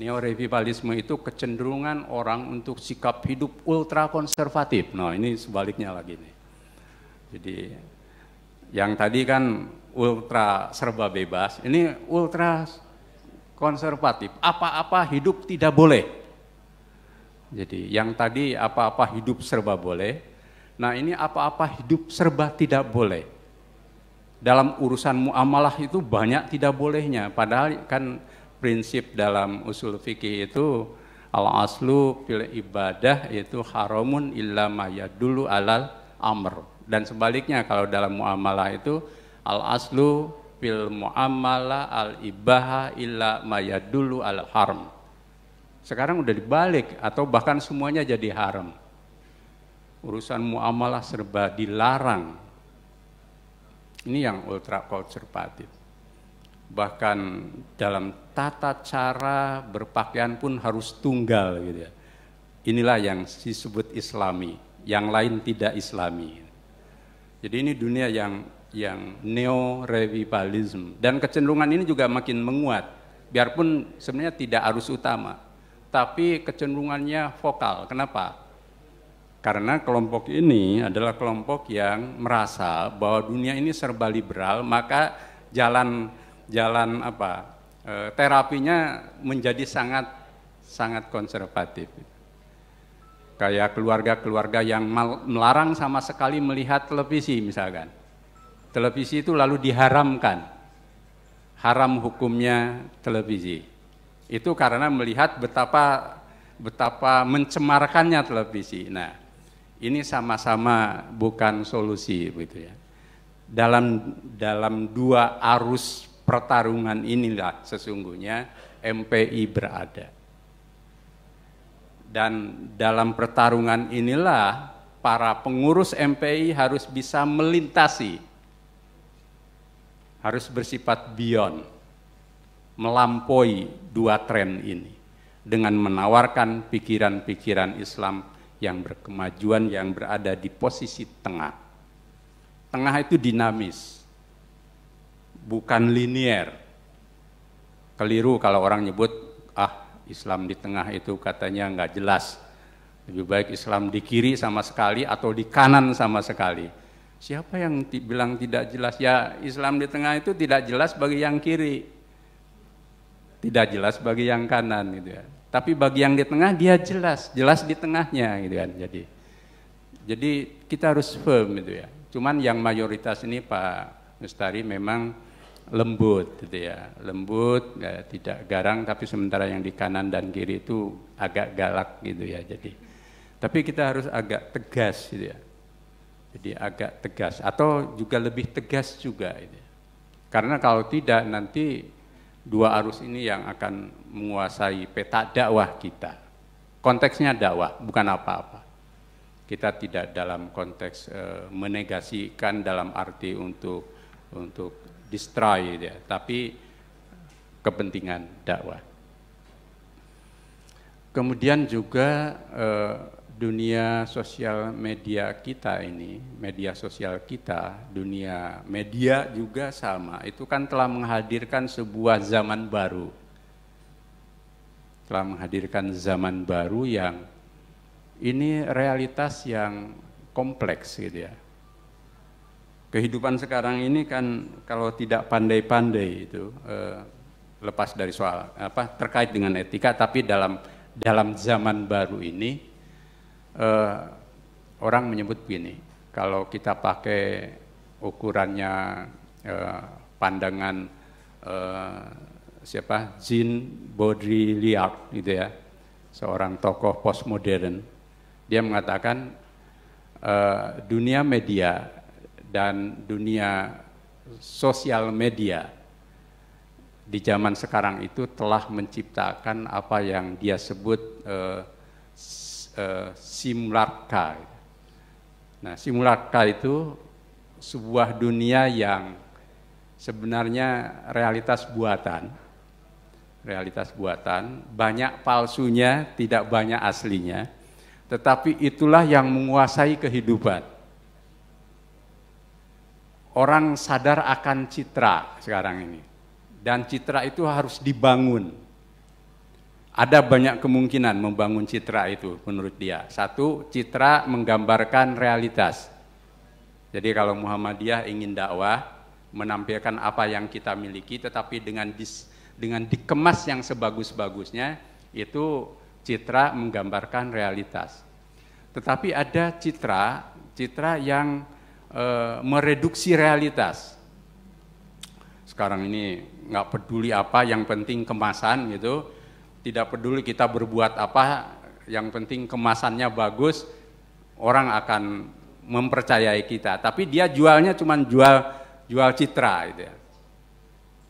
Speaker 6: Neorevivalisme itu kecenderungan orang untuk sikap hidup ultra konservatif. Nah, ini sebaliknya lagi nih. Jadi yang tadi kan ultra serba bebas, ini ultra konservatif. Apa-apa hidup tidak boleh. Jadi yang tadi apa-apa hidup serba boleh, nah ini apa-apa hidup serba tidak boleh. Dalam urusan muamalah itu banyak tidak bolehnya, padahal kan prinsip dalam usul fikih itu al aslu fil ibadah itu haramun illa dulu alal amr dan sebaliknya kalau dalam muamalah itu al aslu fil muamalah al ibaha illa dulu al haram sekarang udah dibalik atau bahkan semuanya jadi haram urusan muamalah serba dilarang ini yang ultra konservatif bahkan dalam tata cara berpakaian pun harus tunggal gitu ya. Inilah yang disebut islami, yang lain tidak islami. Jadi ini dunia yang yang neo revivalism dan kecenderungan ini juga makin menguat biarpun sebenarnya tidak arus utama tapi kecenderungannya vokal kenapa karena kelompok ini adalah kelompok yang merasa bahwa dunia ini serba liberal maka jalan jalan apa e, terapinya menjadi sangat sangat konservatif. Kayak keluarga-keluarga yang melarang sama sekali melihat televisi misalkan. Televisi itu lalu diharamkan. Haram hukumnya televisi. Itu karena melihat betapa betapa mencemarkannya televisi. Nah, ini sama-sama bukan solusi begitu ya. Dalam dalam dua arus pertarungan inilah sesungguhnya MPI berada. Dan dalam pertarungan inilah para pengurus MPI harus bisa melintasi, harus bersifat beyond, melampaui dua tren ini dengan menawarkan pikiran-pikiran Islam yang berkemajuan yang berada di posisi tengah. Tengah itu dinamis, bukan linier. Keliru kalau orang nyebut, ah Islam di tengah itu katanya nggak jelas. Lebih baik Islam di kiri sama sekali atau di kanan sama sekali. Siapa yang bilang tidak jelas? Ya Islam di tengah itu tidak jelas bagi yang kiri. Tidak jelas bagi yang kanan gitu ya. Tapi bagi yang di tengah dia jelas, jelas di tengahnya gitu kan. Jadi jadi kita harus firm gitu ya. Cuman yang mayoritas ini Pak Mustari memang lembut gitu ya lembut ya, tidak garang tapi sementara yang di kanan dan kiri itu agak galak gitu ya jadi tapi kita harus agak tegas gitu ya jadi agak tegas atau juga lebih tegas juga gitu ya. karena kalau tidak nanti dua arus ini yang akan menguasai peta dakwah kita konteksnya dakwah bukan apa-apa kita tidak dalam konteks e, menegasikan dalam arti untuk untuk destroy ya, tapi kepentingan dakwah. Kemudian juga eh, dunia sosial media kita ini, media sosial kita, dunia media juga sama. Itu kan telah menghadirkan sebuah zaman baru. Telah menghadirkan zaman baru yang ini realitas yang kompleks gitu ya kehidupan sekarang ini kan kalau tidak pandai-pandai itu eh, lepas dari soal apa terkait dengan etika tapi dalam dalam zaman baru ini eh, orang menyebut begini kalau kita pakai ukurannya eh, pandangan eh, siapa Jean Baudrillard gitu ya seorang tokoh postmodern dia mengatakan eh, dunia media dan dunia sosial media di zaman sekarang itu telah menciptakan apa yang dia sebut uh, uh, Nah, simularka itu sebuah dunia yang sebenarnya realitas buatan, realitas buatan, banyak palsunya, tidak banyak aslinya, tetapi itulah yang menguasai kehidupan orang sadar akan citra sekarang ini. Dan citra itu harus dibangun. Ada banyak kemungkinan membangun citra itu menurut dia. Satu, citra menggambarkan realitas. Jadi kalau Muhammadiyah ingin dakwah, menampilkan apa yang kita miliki tetapi dengan dis, dengan dikemas yang sebagus-bagusnya itu citra menggambarkan realitas. Tetapi ada citra, citra yang Eh, mereduksi realitas. Sekarang ini nggak peduli apa, yang penting kemasan gitu. Tidak peduli kita berbuat apa, yang penting kemasannya bagus, orang akan mempercayai kita. Tapi dia jualnya cuma jual jual citra gitu ya.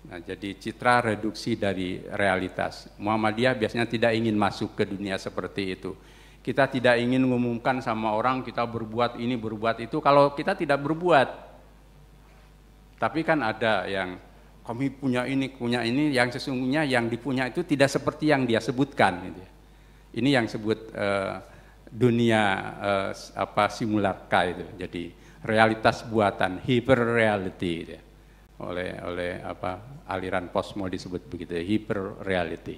Speaker 6: Nah, jadi citra reduksi dari realitas. Muhammadiyah biasanya tidak ingin masuk ke dunia seperti itu kita tidak ingin mengumumkan sama orang kita berbuat ini berbuat itu kalau kita tidak berbuat tapi kan ada yang kami punya ini punya ini yang sesungguhnya yang dipunya itu tidak seperti yang dia sebutkan gitu ya. ini yang sebut uh, eh, dunia uh, apa simularka itu jadi realitas buatan hyperreality gitu ya. oleh oleh apa aliran posmo disebut begitu ya, hyperreality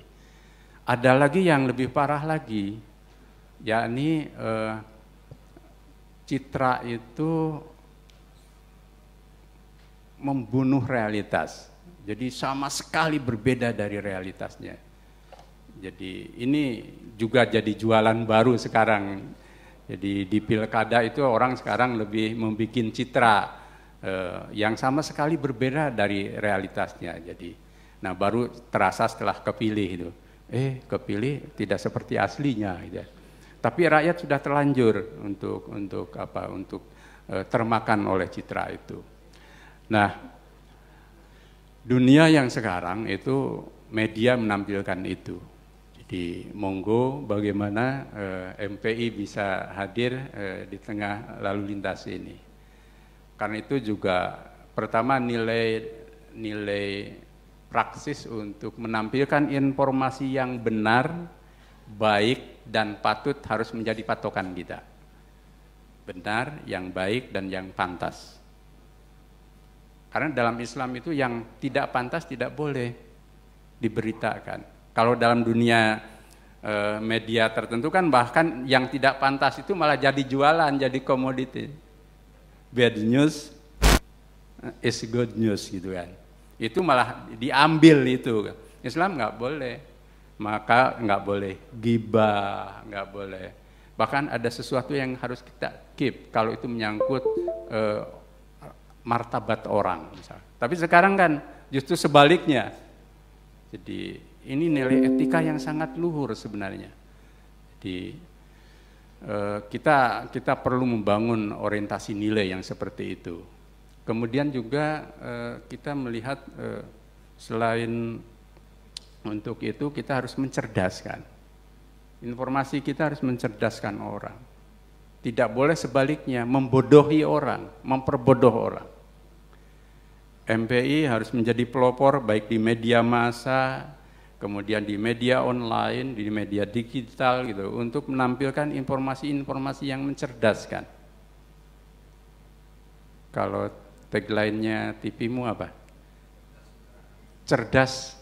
Speaker 6: ada lagi yang lebih parah lagi yakni eh, citra itu membunuh realitas. Jadi sama sekali berbeda dari realitasnya. Jadi ini juga jadi jualan baru sekarang. Jadi di pilkada itu orang sekarang lebih membuat citra eh, yang sama sekali berbeda dari realitasnya. Jadi, nah baru terasa setelah kepilih itu, eh kepilih tidak seperti aslinya. Gitu. Tapi rakyat sudah terlanjur untuk untuk apa? Untuk e, termakan oleh citra itu. Nah, dunia yang sekarang itu media menampilkan itu. Jadi monggo bagaimana e, eh, MPI bisa hadir e, di tengah lalu lintas ini. Karena itu juga pertama nilai nilai praksis untuk menampilkan informasi yang benar baik dan patut harus menjadi patokan kita. Benar, yang baik dan yang pantas. Karena dalam Islam itu yang tidak pantas tidak boleh diberitakan. Kalau dalam dunia eh, media tertentu kan bahkan yang tidak pantas itu malah jadi jualan, jadi komoditi. Bad news eh, is good news gitu kan. Itu malah diambil itu. Islam nggak boleh maka nggak boleh gibah, nggak boleh. Bahkan ada sesuatu yang harus kita keep kalau itu menyangkut uh, martabat orang. Misalnya. Tapi sekarang kan justru sebaliknya. Jadi ini nilai etika yang sangat luhur sebenarnya. Jadi eh, kita kita perlu membangun orientasi nilai yang seperti itu. Kemudian juga eh, kita melihat selain untuk itu kita harus mencerdaskan. Informasi kita harus mencerdaskan orang. Tidak boleh sebaliknya membodohi orang, memperbodoh orang. MPI harus menjadi pelopor baik di media massa, kemudian di media online, di media digital gitu untuk menampilkan informasi-informasi yang mencerdaskan. Kalau tagline-nya TV-mu apa? Cerdas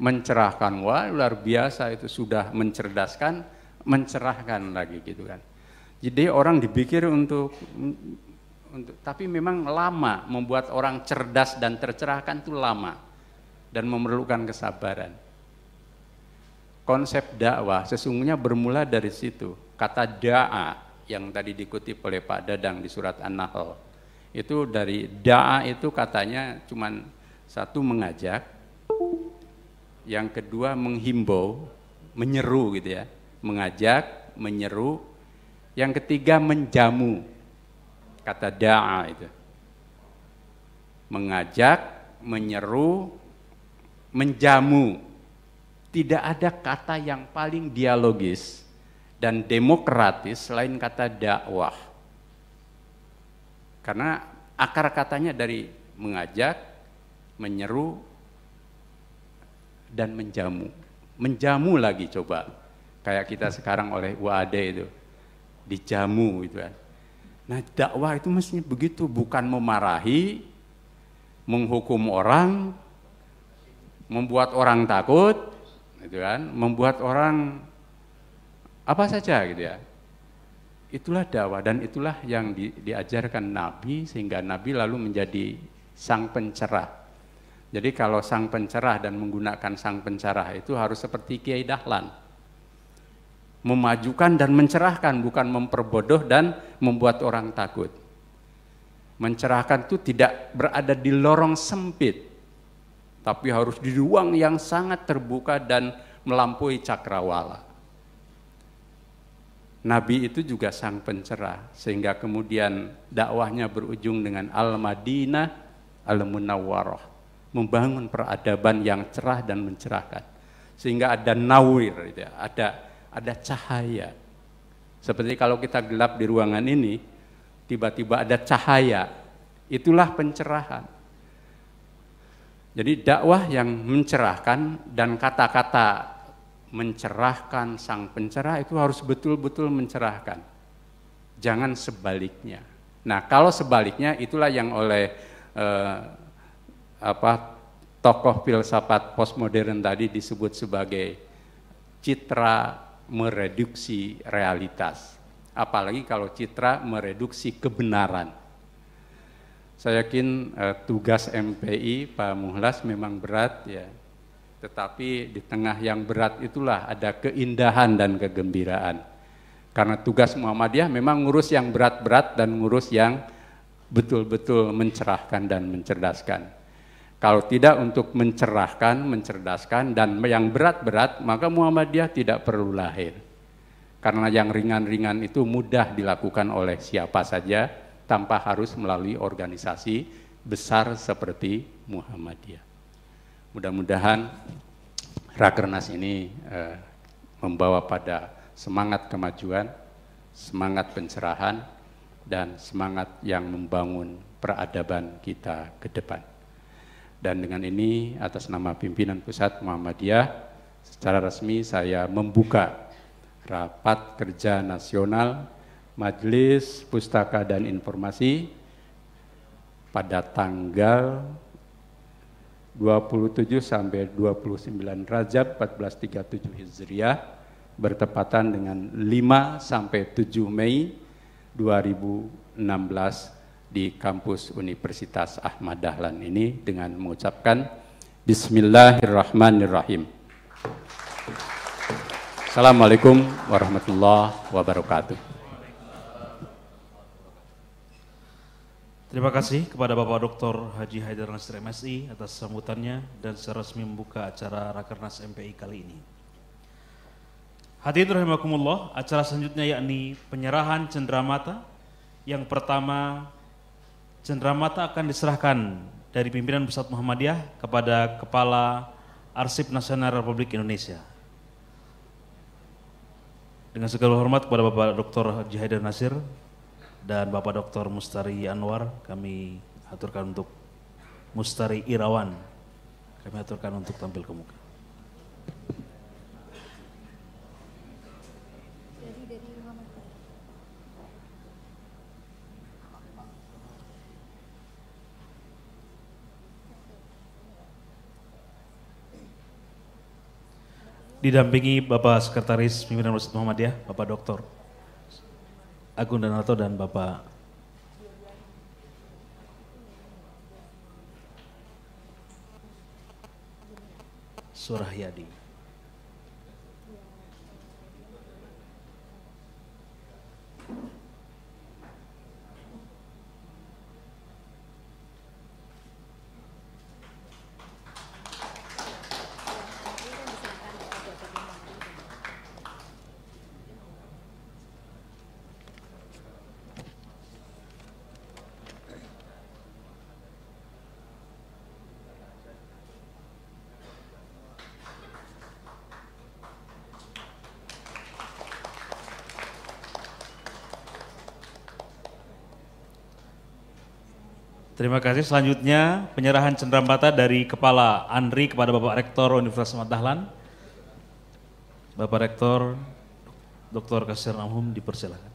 Speaker 6: mencerahkan wah luar biasa itu sudah mencerdaskan mencerahkan lagi gitu kan jadi orang dipikir untuk untuk tapi memang lama membuat orang cerdas dan tercerahkan itu lama dan memerlukan kesabaran konsep dakwah sesungguhnya bermula dari situ kata da'a yang tadi dikutip oleh Pak Dadang di surat An-Nahl itu dari da'a itu katanya cuman satu mengajak yang kedua menghimbau, menyeru gitu ya, mengajak, menyeru, yang ketiga menjamu, kata da'a itu. Mengajak, menyeru, menjamu. Tidak ada kata yang paling dialogis dan demokratis selain kata dakwah. Karena akar katanya dari mengajak, menyeru, dan menjamu. Menjamu lagi coba. Kayak kita sekarang oleh UAD itu. Dijamu gitu kan. Nah dakwah itu mestinya begitu. Bukan memarahi, menghukum orang, membuat orang takut, gitu kan, membuat orang apa saja gitu ya. Itulah dakwah dan itulah yang di, diajarkan Nabi sehingga Nabi lalu menjadi sang pencerah jadi kalau sang pencerah dan menggunakan sang pencerah itu harus seperti Kiai Dahlan. Memajukan dan mencerahkan bukan memperbodoh dan membuat orang takut. Mencerahkan itu tidak berada di lorong sempit. Tapi harus di ruang yang sangat terbuka dan melampaui cakrawala. Nabi itu juga sang pencerah sehingga kemudian dakwahnya berujung dengan Al-Madinah Al-Munawwarah membangun peradaban yang cerah dan mencerahkan. Sehingga ada nawir, ya, ada ada cahaya. Seperti kalau kita gelap di ruangan ini, tiba-tiba ada cahaya. Itulah pencerahan. Jadi dakwah yang mencerahkan dan kata-kata mencerahkan sang pencerah itu harus betul-betul mencerahkan. Jangan sebaliknya. Nah, kalau sebaliknya itulah yang oleh eh, apa tokoh filsafat postmodern tadi disebut sebagai citra mereduksi realitas. Apalagi kalau citra mereduksi kebenaran. Saya yakin eh, tugas MPI Pak Muhlas memang berat ya. Tetapi di tengah yang berat itulah ada keindahan dan kegembiraan. Karena tugas Muhammadiyah memang ngurus yang berat-berat dan ngurus yang betul-betul mencerahkan dan mencerdaskan. Kalau tidak untuk mencerahkan, mencerdaskan, dan yang berat-berat, maka Muhammadiyah tidak perlu lahir. Karena yang ringan-ringan itu mudah dilakukan oleh siapa saja tanpa harus melalui organisasi besar seperti Muhammadiyah. Mudah-mudahan Rakernas ini eh, membawa pada semangat kemajuan, semangat pencerahan, dan semangat yang membangun peradaban kita ke depan. Dan dengan ini atas nama pimpinan pusat Muhammadiyah secara resmi saya membuka rapat kerja nasional Majelis Pustaka dan Informasi pada tanggal 27 sampai 29 Rajab 1437 Hijriah bertepatan dengan 5 sampai 7 Mei 2016 di kampus Universitas Ahmad Dahlan ini dengan mengucapkan Bismillahirrahmanirrahim. Assalamualaikum warahmatullahi wabarakatuh.
Speaker 3: Terima kasih kepada Bapak Dr. Haji Haidar Nasir MSI atas sambutannya dan secara resmi membuka acara Rakernas MPI kali ini. Hadirin rahimakumullah, acara selanjutnya yakni penyerahan cenderamata yang pertama cenderamata akan diserahkan dari pimpinan Pusat Muhammadiyah kepada Kepala Arsip Nasional Republik Indonesia. Dengan segala hormat kepada Bapak Dr. Haji Nasir dan Bapak Dr. Mustari Anwar, kami aturkan untuk Mustari Irawan, kami aturkan untuk tampil ke muka. didampingi Bapak Sekretaris Pimpinan Masjid Muhammadiyah, Bapak doktor Agung Danato dan Bapak Surahyadi. Terima kasih. Selanjutnya penyerahan cenderamata dari Kepala Andri kepada Bapak Rektor Universitas Ahmad Dahlan. Bapak Rektor Dr. Kasir Namhum dipersilakan.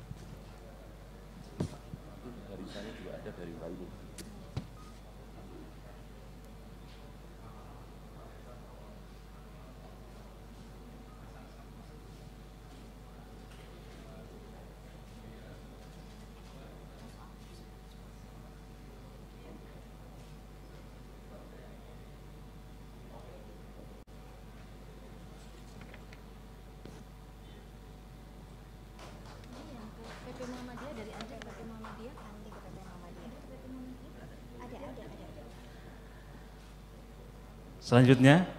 Speaker 3: Selanjutnya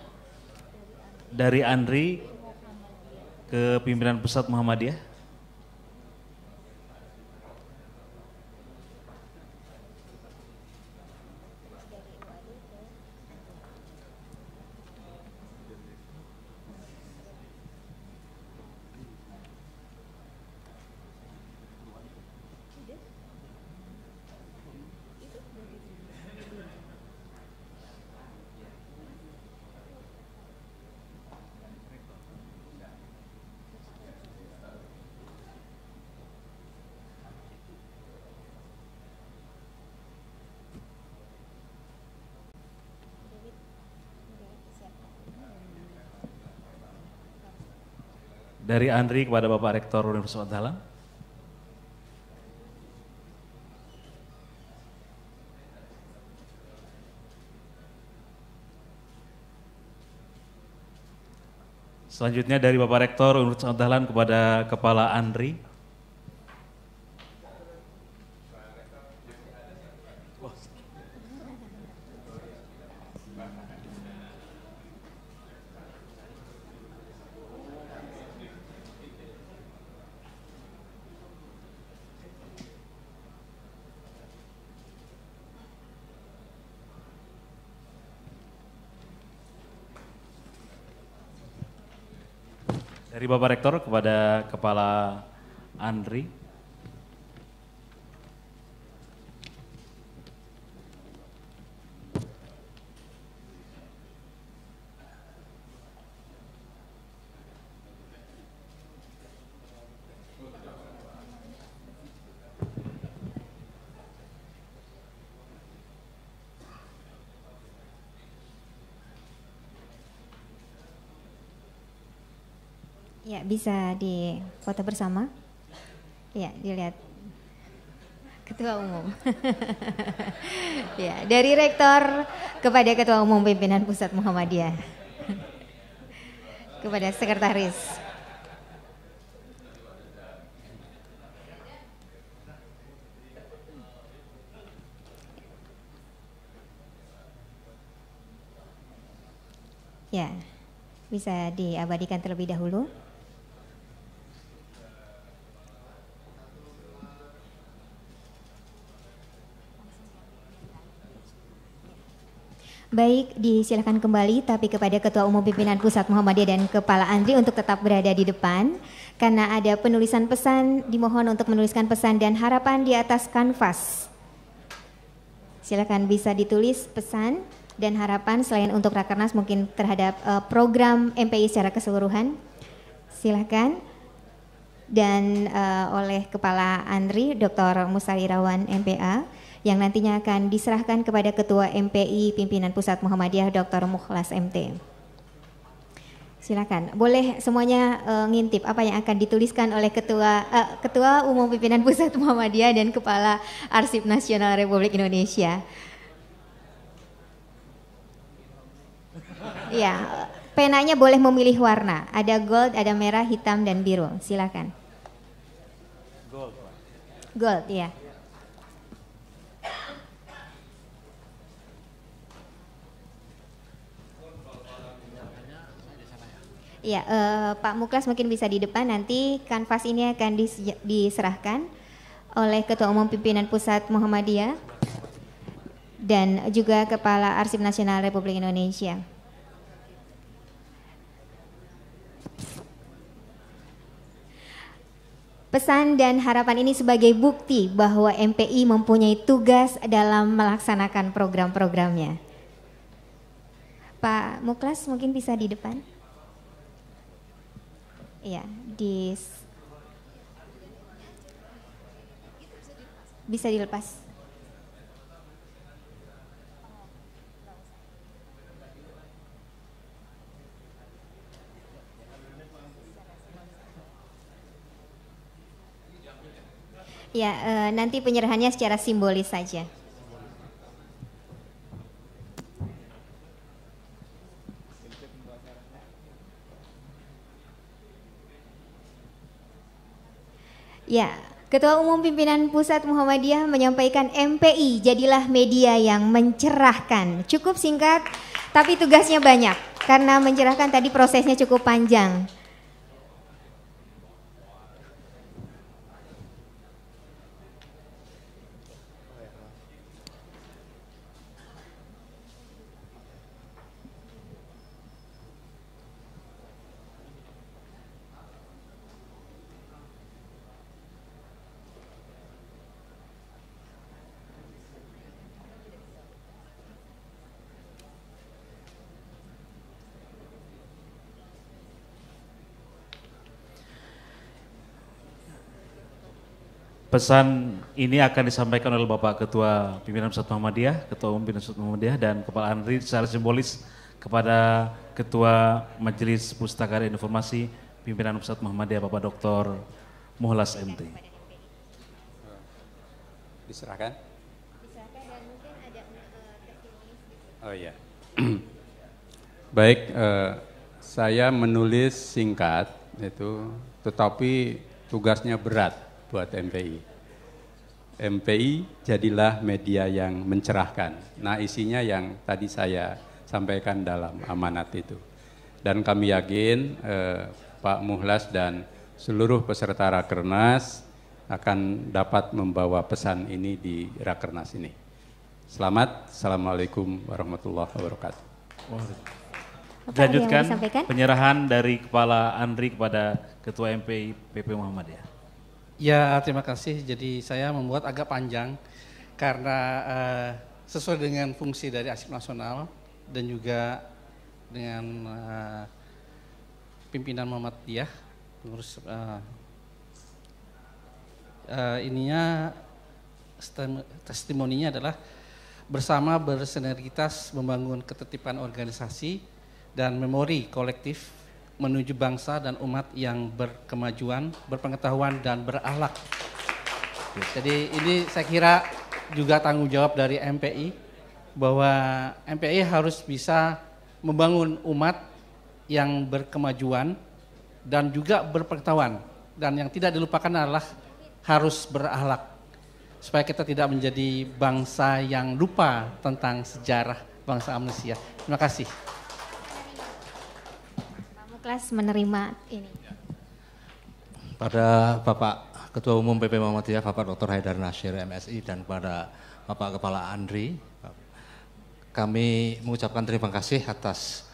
Speaker 3: dari Andri ke pimpinan pusat Muhammadiyah. dari Andri kepada Bapak Rektor Universitas Dalam. Selanjutnya dari Bapak Rektor Universitas Dahlan kepada Kepala Andri. para rector.
Speaker 1: Ya, bisa di foto bersama. Ya, dilihat. Ketua Umum. ya, dari rektor kepada Ketua Umum Pimpinan Pusat Muhammadiyah. kepada sekretaris. Ya, bisa diabadikan terlebih dahulu. Baik, disilahkan kembali tapi kepada Ketua Umum Pimpinan Pusat Muhammadiyah dan Kepala Andri untuk tetap berada di depan karena ada penulisan pesan dimohon untuk menuliskan pesan dan harapan di atas kanvas. Silakan bisa ditulis pesan dan harapan selain untuk Rakernas mungkin terhadap uh, program MPI secara keseluruhan. Silakan. Dan uh, oleh Kepala Andri Dr. Musari MPA yang nantinya akan diserahkan kepada Ketua MPI Pimpinan Pusat Muhammadiyah Dr. Mukhlas MT. Silakan. Boleh semuanya uh, ngintip apa yang akan dituliskan oleh Ketua uh, Ketua Umum Pimpinan Pusat Muhammadiyah dan Kepala Arsip Nasional Republik Indonesia. ya penanya boleh memilih warna. Ada gold, ada merah, hitam dan biru. Silakan. Gold. Gold, ya. Ya, uh, Pak Muklas mungkin bisa di depan nanti kanvas ini akan diserahkan oleh Ketua Umum Pimpinan Pusat Muhammadiyah dan juga Kepala Arsip Nasional Republik Indonesia. Pesan dan harapan ini sebagai bukti bahwa MPI mempunyai tugas dalam melaksanakan program-programnya. Pak Muklas mungkin bisa di depan. Iya, di bisa dilepas. Ya, nanti penyerahannya secara simbolis saja. Ya, Ketua Umum Pimpinan Pusat Muhammadiyah menyampaikan MPI jadilah media yang mencerahkan. Cukup singkat, tapi tugasnya banyak. Karena mencerahkan tadi prosesnya cukup panjang.
Speaker 3: Pesan ini akan disampaikan oleh Bapak Ketua Pimpinan Pusat Muhammadiyah, Ketua Umum Pimpinan Pusat Muhammadiyah dan Kepala Andri secara simbolis kepada Ketua Majelis Pustaka dan Informasi Pimpinan Pusat Muhammadiyah Bapak Dr. Muhlas MT.
Speaker 6: Diserahkan. Eh, gitu. Oh iya. Baik, eh, saya menulis singkat itu, tetapi tugasnya berat buat MPI. MPI jadilah media yang mencerahkan. Nah isinya yang tadi saya sampaikan dalam amanat itu. Dan kami yakin eh, Pak Muhlas dan seluruh peserta Rakernas akan dapat membawa pesan ini di Rakernas ini. Selamat, Assalamualaikum warahmatullahi wabarakatuh.
Speaker 3: Lanjutkan penyerahan dari Kepala Andri kepada Ketua MPI PP Muhammadiyah.
Speaker 5: Ya, terima kasih. Jadi saya membuat agak panjang karena uh, sesuai dengan fungsi dari Arsip Nasional dan juga dengan uh, pimpinan Muhammadiyah, pengurus uh, uh, ininya testimoninya adalah bersama bersinergitas membangun ketertiban organisasi dan memori kolektif menuju bangsa dan umat yang berkemajuan, berpengetahuan dan berahlak. Jadi ini saya kira juga tanggung jawab dari MPI bahwa MPI harus bisa membangun umat yang berkemajuan dan juga berpengetahuan dan yang tidak dilupakan adalah harus berahlak supaya kita tidak menjadi bangsa yang lupa tentang sejarah bangsa amnesia. Terima kasih
Speaker 1: ikhlas menerima ini.
Speaker 2: Pada Bapak Ketua Umum PP Muhammadiyah Bapak Dr. Haidar Nasir MSI dan pada Bapak Kepala Andri kami mengucapkan terima kasih atas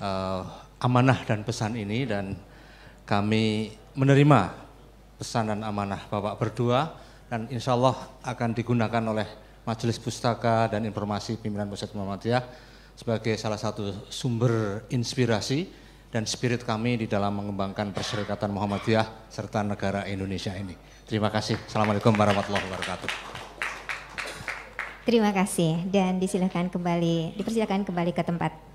Speaker 2: uh, amanah dan pesan ini dan kami menerima pesan dan amanah Bapak berdua dan insya Allah akan digunakan oleh Majelis Pustaka dan Informasi Pimpinan Pusat Muhammadiyah sebagai salah satu sumber inspirasi dan spirit kami di dalam mengembangkan perserikatan Muhammadiyah serta negara Indonesia ini. Terima kasih. Assalamualaikum warahmatullahi wabarakatuh.
Speaker 1: Terima kasih dan disilahkan kembali dipersilakan kembali ke tempat.